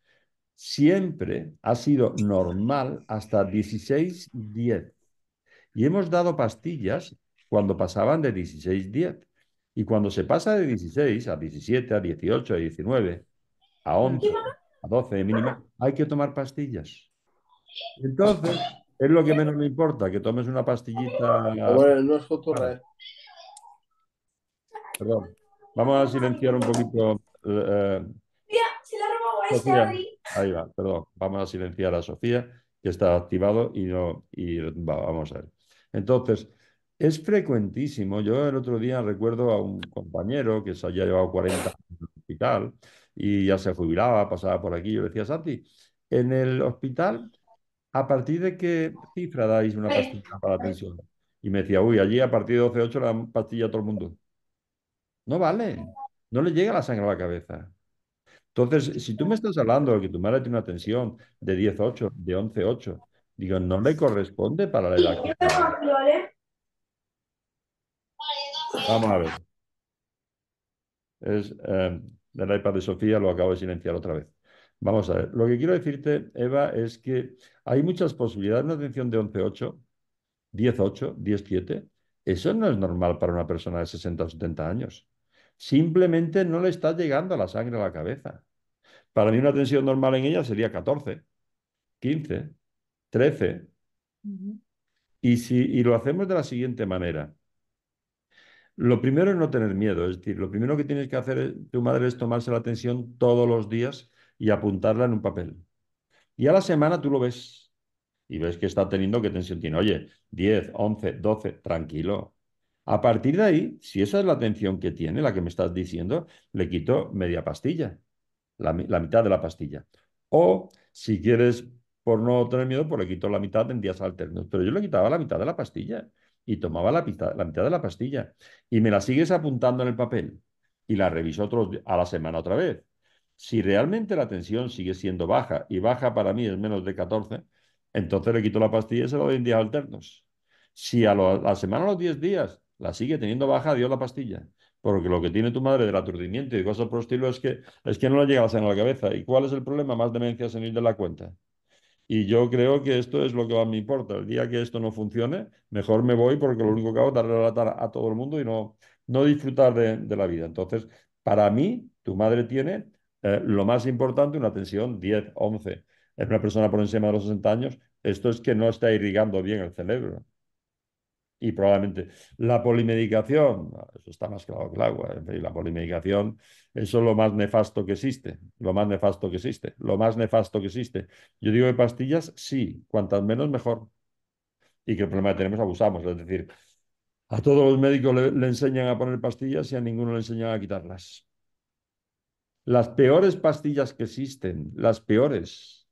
siempre ha sido normal hasta 16-10 y hemos dado pastillas cuando pasaban de 16-10 y cuando se pasa de 16 a 17, a 18, a 19, a 11, a 12 mínimo hay que tomar pastillas. Entonces, es lo que menos me importa, que tomes una pastillita. Ah, no es cotorra. Eh. Perdón. Vamos a silenciar un poquito. Mira, eh, eh. si la Ahí va, perdón. Vamos a silenciar a Sofía, que está activado y no. vamos a ver. Entonces, es frecuentísimo. Yo el otro día recuerdo a un compañero que se había llevado 40 años en el hospital y ya se jubilaba, pasaba por aquí. Yo decía, Santi, en el hospital ¿a partir de qué cifra dais una pues, pastilla para la pues. tensión? Y me decía, uy, allí a partir de 12 12.8 la pastilla a todo el mundo. No vale, no le llega la sangre a la cabeza. Entonces, si tú me estás hablando de que tu madre tiene una tensión de 10.8, de 11 11.8, digo, no le corresponde para la edad. ¿eh? Vamos a ver. Es, eh, el iPad de Sofía lo acabo de silenciar otra vez. Vamos a ver, lo que quiero decirte, Eva, es que hay muchas posibilidades. Una atención de 11-8, 10-8, 10-7, eso no es normal para una persona de 60 o 70 años. Simplemente no le está llegando la sangre a la cabeza. Para mí una tensión normal en ella sería 14, 15, 13. y, si, y lo hacemos de la siguiente manera. Lo primero es no tener miedo, es decir, lo primero que tienes que hacer tu madre es tomarse la atención todos los días y apuntarla en un papel. Y a la semana tú lo ves y ves que está teniendo qué tensión tiene. Oye, 10, 11, 12, tranquilo. A partir de ahí, si esa es la tensión que tiene, la que me estás diciendo, le quito media pastilla, la, mitad de la pastilla. O si quieres, por no tener miedo, pues le quito la mitad en días alternos. Pero yo le quitaba la mitad de la pastilla y tomaba la, mitad de la pastilla y me la sigues apuntando en el papel y la reviso otros, a la semana otra vez si realmente la tensión sigue siendo baja y baja para mí es menos de 14, entonces le quito la pastilla y se la doy en días alternos. Si a, la semana o los 10 días la sigue teniendo baja, dio la pastilla. Porque lo que tiene tu madre del aturdimiento y cosas por el estilo es que, es que no le llega la sangre a la cabeza. ¿Y cuál es el problema? Más demencia senil de la cuenta. Y yo creo que esto es lo que más me importa. El día que esto no funcione, mejor me voy porque lo único que hago es darle la tara a todo el mundo y no, no disfrutar de la vida. Entonces, para mí, tu madre tiene eh, lo más importante, una tensión 10, 11. En una persona por encima de los 60 años, esto es que no está irrigando bien el cerebro. Y probablemente la polimedicación, eso está más claro que el agua, la polimedicación, eso es lo más nefasto que existe, lo más nefasto que existe, lo más nefasto que existe. Yo digo de pastillas, sí, cuantas menos mejor. Y que el problema que tenemos abusamos, es decir, a todos los médicos le enseñan a poner pastillas y a ninguno le enseñan a quitarlas. Las peores pastillas que existen, las peores,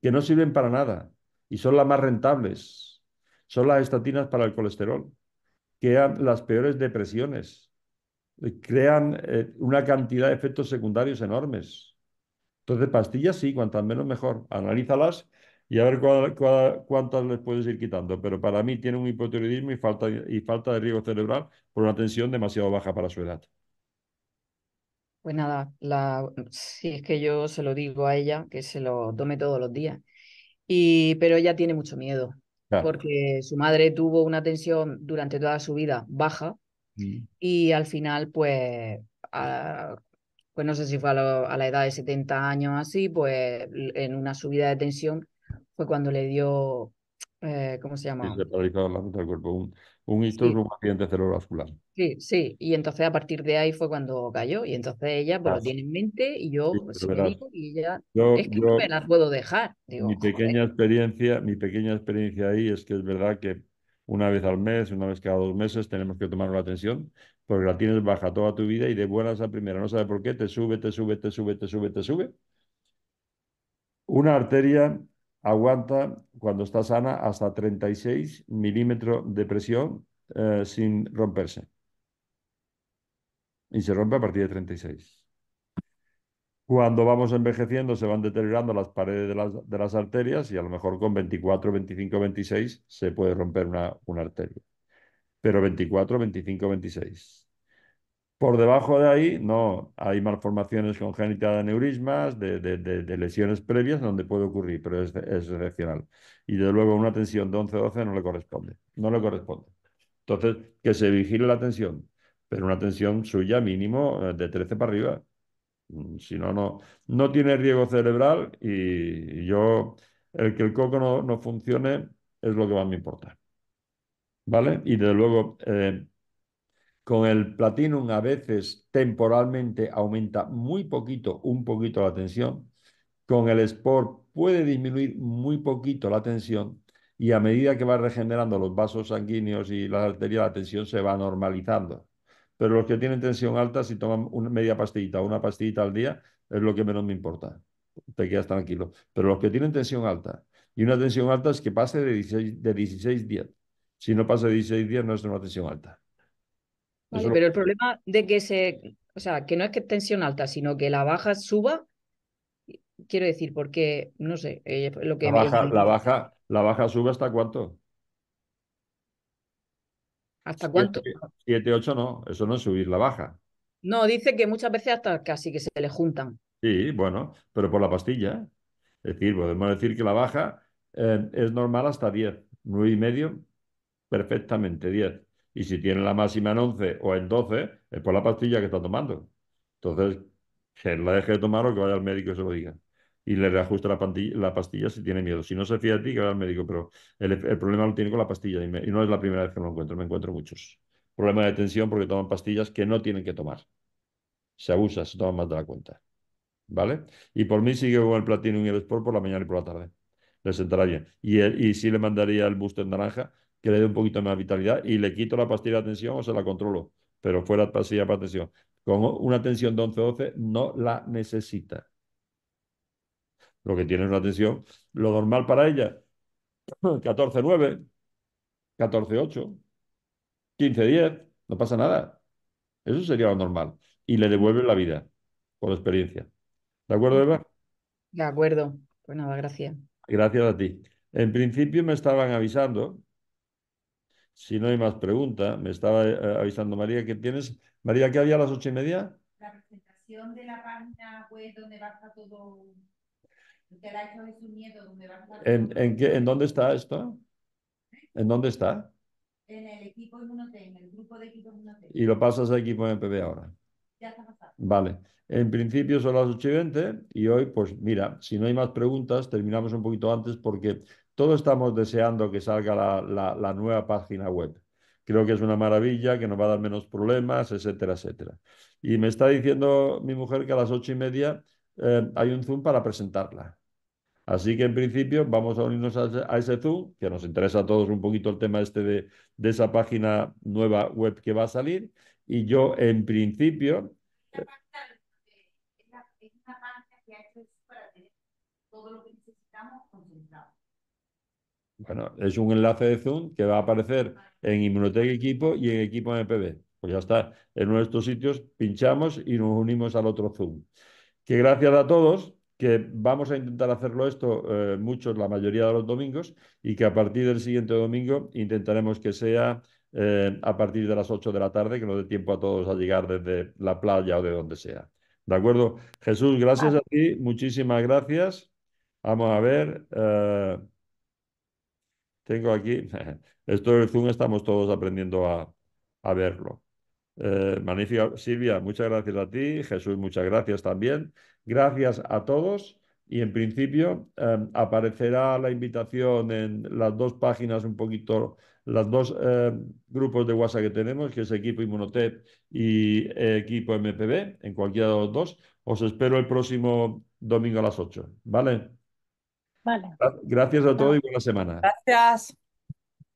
que no sirven para nada y son las más rentables, son las estatinas para el colesterol, que dan las peores depresiones, eh, crean eh, una cantidad de efectos secundarios enormes. Entonces, pastillas sí, cuantas menos mejor. Analízalas y a ver cuántas les puedes ir quitando. Pero para mí tiene un hipotiroidismo y falta, y falta de riego cerebral por una tensión demasiado baja para su edad. Pues nada, si es que yo se lo digo a ella, que se lo tome todos los días. Y, pero ella tiene mucho miedo, porque su madre tuvo una tensión durante toda su vida baja mm. y al final, pues, pues no sé si fue a, la edad de 70 años así, pues en una subida de tensión fue cuando le dio, eh, ¿cómo se llama? la cuerpo un hito sí. un accidente cerebrovascular. Sí, sí, y entonces a partir de ahí fue cuando cayó, y entonces ella pues, lo tiene en mente y yo sí, pues, digo y ella, es que no me las puedo dejar. mi pequeña experiencia, mi pequeña experiencia ahí es que es verdad que una vez al mes, una vez cada dos meses tenemos que tomar una atención, porque la tienes baja toda tu vida y de buenas a primera, no sabes por qué, te sube, te sube, te sube, te sube, te sube. Una arteria aguanta cuando está sana hasta 36 milímetros de presión eh, sin romperse. Y se rompe a partir de 36. Cuando vamos envejeciendo se van deteriorando las paredes de las, arterias y a lo mejor con 24, 25, 26 se puede romper una arteria. Pero 24, 25, 26 por debajo de ahí, no, hay malformaciones congénitas de aneurismas, de, lesiones previas donde puede ocurrir, pero es, excepcional. Y de luego una tensión de 11-12 no le corresponde, no le corresponde. Entonces, que se vigile la tensión, pero una tensión suya mínimo eh, de 13 para arriba. Mm, si no, no, tiene riego cerebral y yo, el que el coco no, funcione es lo que más me importa. ¿Vale? Y de luego... Eh, con el Platinum a veces temporalmente aumenta muy poquito, un poquito la tensión. Con el Sport puede disminuir muy poquito la tensión y a medida que va regenerando los vasos sanguíneos y las arterias, la tensión se va normalizando. Pero los que tienen tensión alta, si toman una media pastillita o una pastillita al día, es lo que menos me importa. Te quedas tranquilo. Pero los que tienen tensión alta, y una tensión alta es que pase de 16, de 16 días. Si no pasa de 16 días, no es una tensión alta pero el problema de que se, o sea, que no es que tensión alta, sino que la baja suba, quiero decir, porque, no sé, eh, lo que... La baja, la baja, sube hasta cuánto. ¿Hasta cuánto? 7, 8 no, eso no es subir la baja. No, dice que muchas veces hasta casi que se le juntan. Sí, bueno, pero por la pastilla. Es decir, podemos decir que la baja eh, es normal hasta 10, 9 y medio, perfectamente 10. Y si tiene la máxima en 11 o en 12, es por la pastilla que está tomando. Entonces, que la deje de tomar o que vaya al médico y se lo diga. Y le reajusta la, pastilla si tiene miedo. Si no se fía de ti, que vaya al médico. Pero el, problema lo tiene con la pastilla y, y no es la primera vez que lo encuentro, me encuentro muchos. Problema de tensión porque toman pastillas que no tienen que tomar. Se abusa, se toma más de la cuenta. ¿Vale? Y por mí sigue con el platino y el Sport por la mañana y por la tarde le sentará bien. Y, y sí le mandaría el booster naranja, que le dé un poquito más vitalidad y le quito la pastilla de tensión o se la controlo, pero fuera pastilla para tensión. Con una tensión de 11-12 no la necesita. Lo que tiene es una tensión, lo normal para ella, 14-9, 14-8, 15-10, no pasa nada. Eso sería lo normal. Y le devuelve la vida, por experiencia. ¿De acuerdo, Eva? De acuerdo. Pues nada, gracias. Gracias a ti. En principio me estaban avisando, si no hay más preguntas, me estaba eh, avisando María que tienes. María, ¿qué había a las ocho y media? La presentación de la página web donde va a todo. ¿Te la hecho de miedo, donde va ¿En, todo... ¿en, ¿En dónde está esto? ¿En dónde está? En el equipo T, en el grupo de equipo T. Y lo pasas a equipo MPB ahora. Vale. En principio son las 8 y 20 y hoy, pues mira, si no hay más preguntas, terminamos un poquito antes porque todos estamos deseando que salga la, nueva página web. Creo que es una maravilla, que nos va a dar menos problemas, etcétera, etcétera. Y me está diciendo mi mujer que a las ocho y media eh, hay un Zoom para presentarla. Así que en principio vamos a unirnos a ese, Zoom, que nos interesa a todos un poquito el tema este de esa página nueva web que va a salir. Y yo, en principio... Bueno, es un enlace de Zoom que va a aparecer en Inmunotec Equipo y en Equipo MPB. Pues ya está, en uno de estos sitios pinchamos y nos unimos al otro Zoom. Que gracias a todos, que vamos a intentar hacerlo esto eh, muchos, la mayoría de los domingos, y que a partir del siguiente domingo intentaremos que sea eh, a partir de las 8 de la tarde, que nos dé tiempo a todos a llegar desde la playa o de donde sea. ¿De acuerdo? Jesús, gracias a ti, muchísimas gracias. Vamos a ver. Eh, tengo aquí, *laughs* esto del Zoom estamos todos aprendiendo a, verlo. Eh, Silvia, muchas gracias a ti. Jesús, muchas gracias también. Gracias a todos. Y en principio em, aparecerá la invitación en las dos páginas, un poquito, las dos em, grupos de WhatsApp que tenemos, que es equipo Inmunotep y eh, equipo MPB, en cualquiera de los dos. Os espero el próximo domingo a las 8, ¿vale? Vale. Gracias a todos y buena semana. Gracias.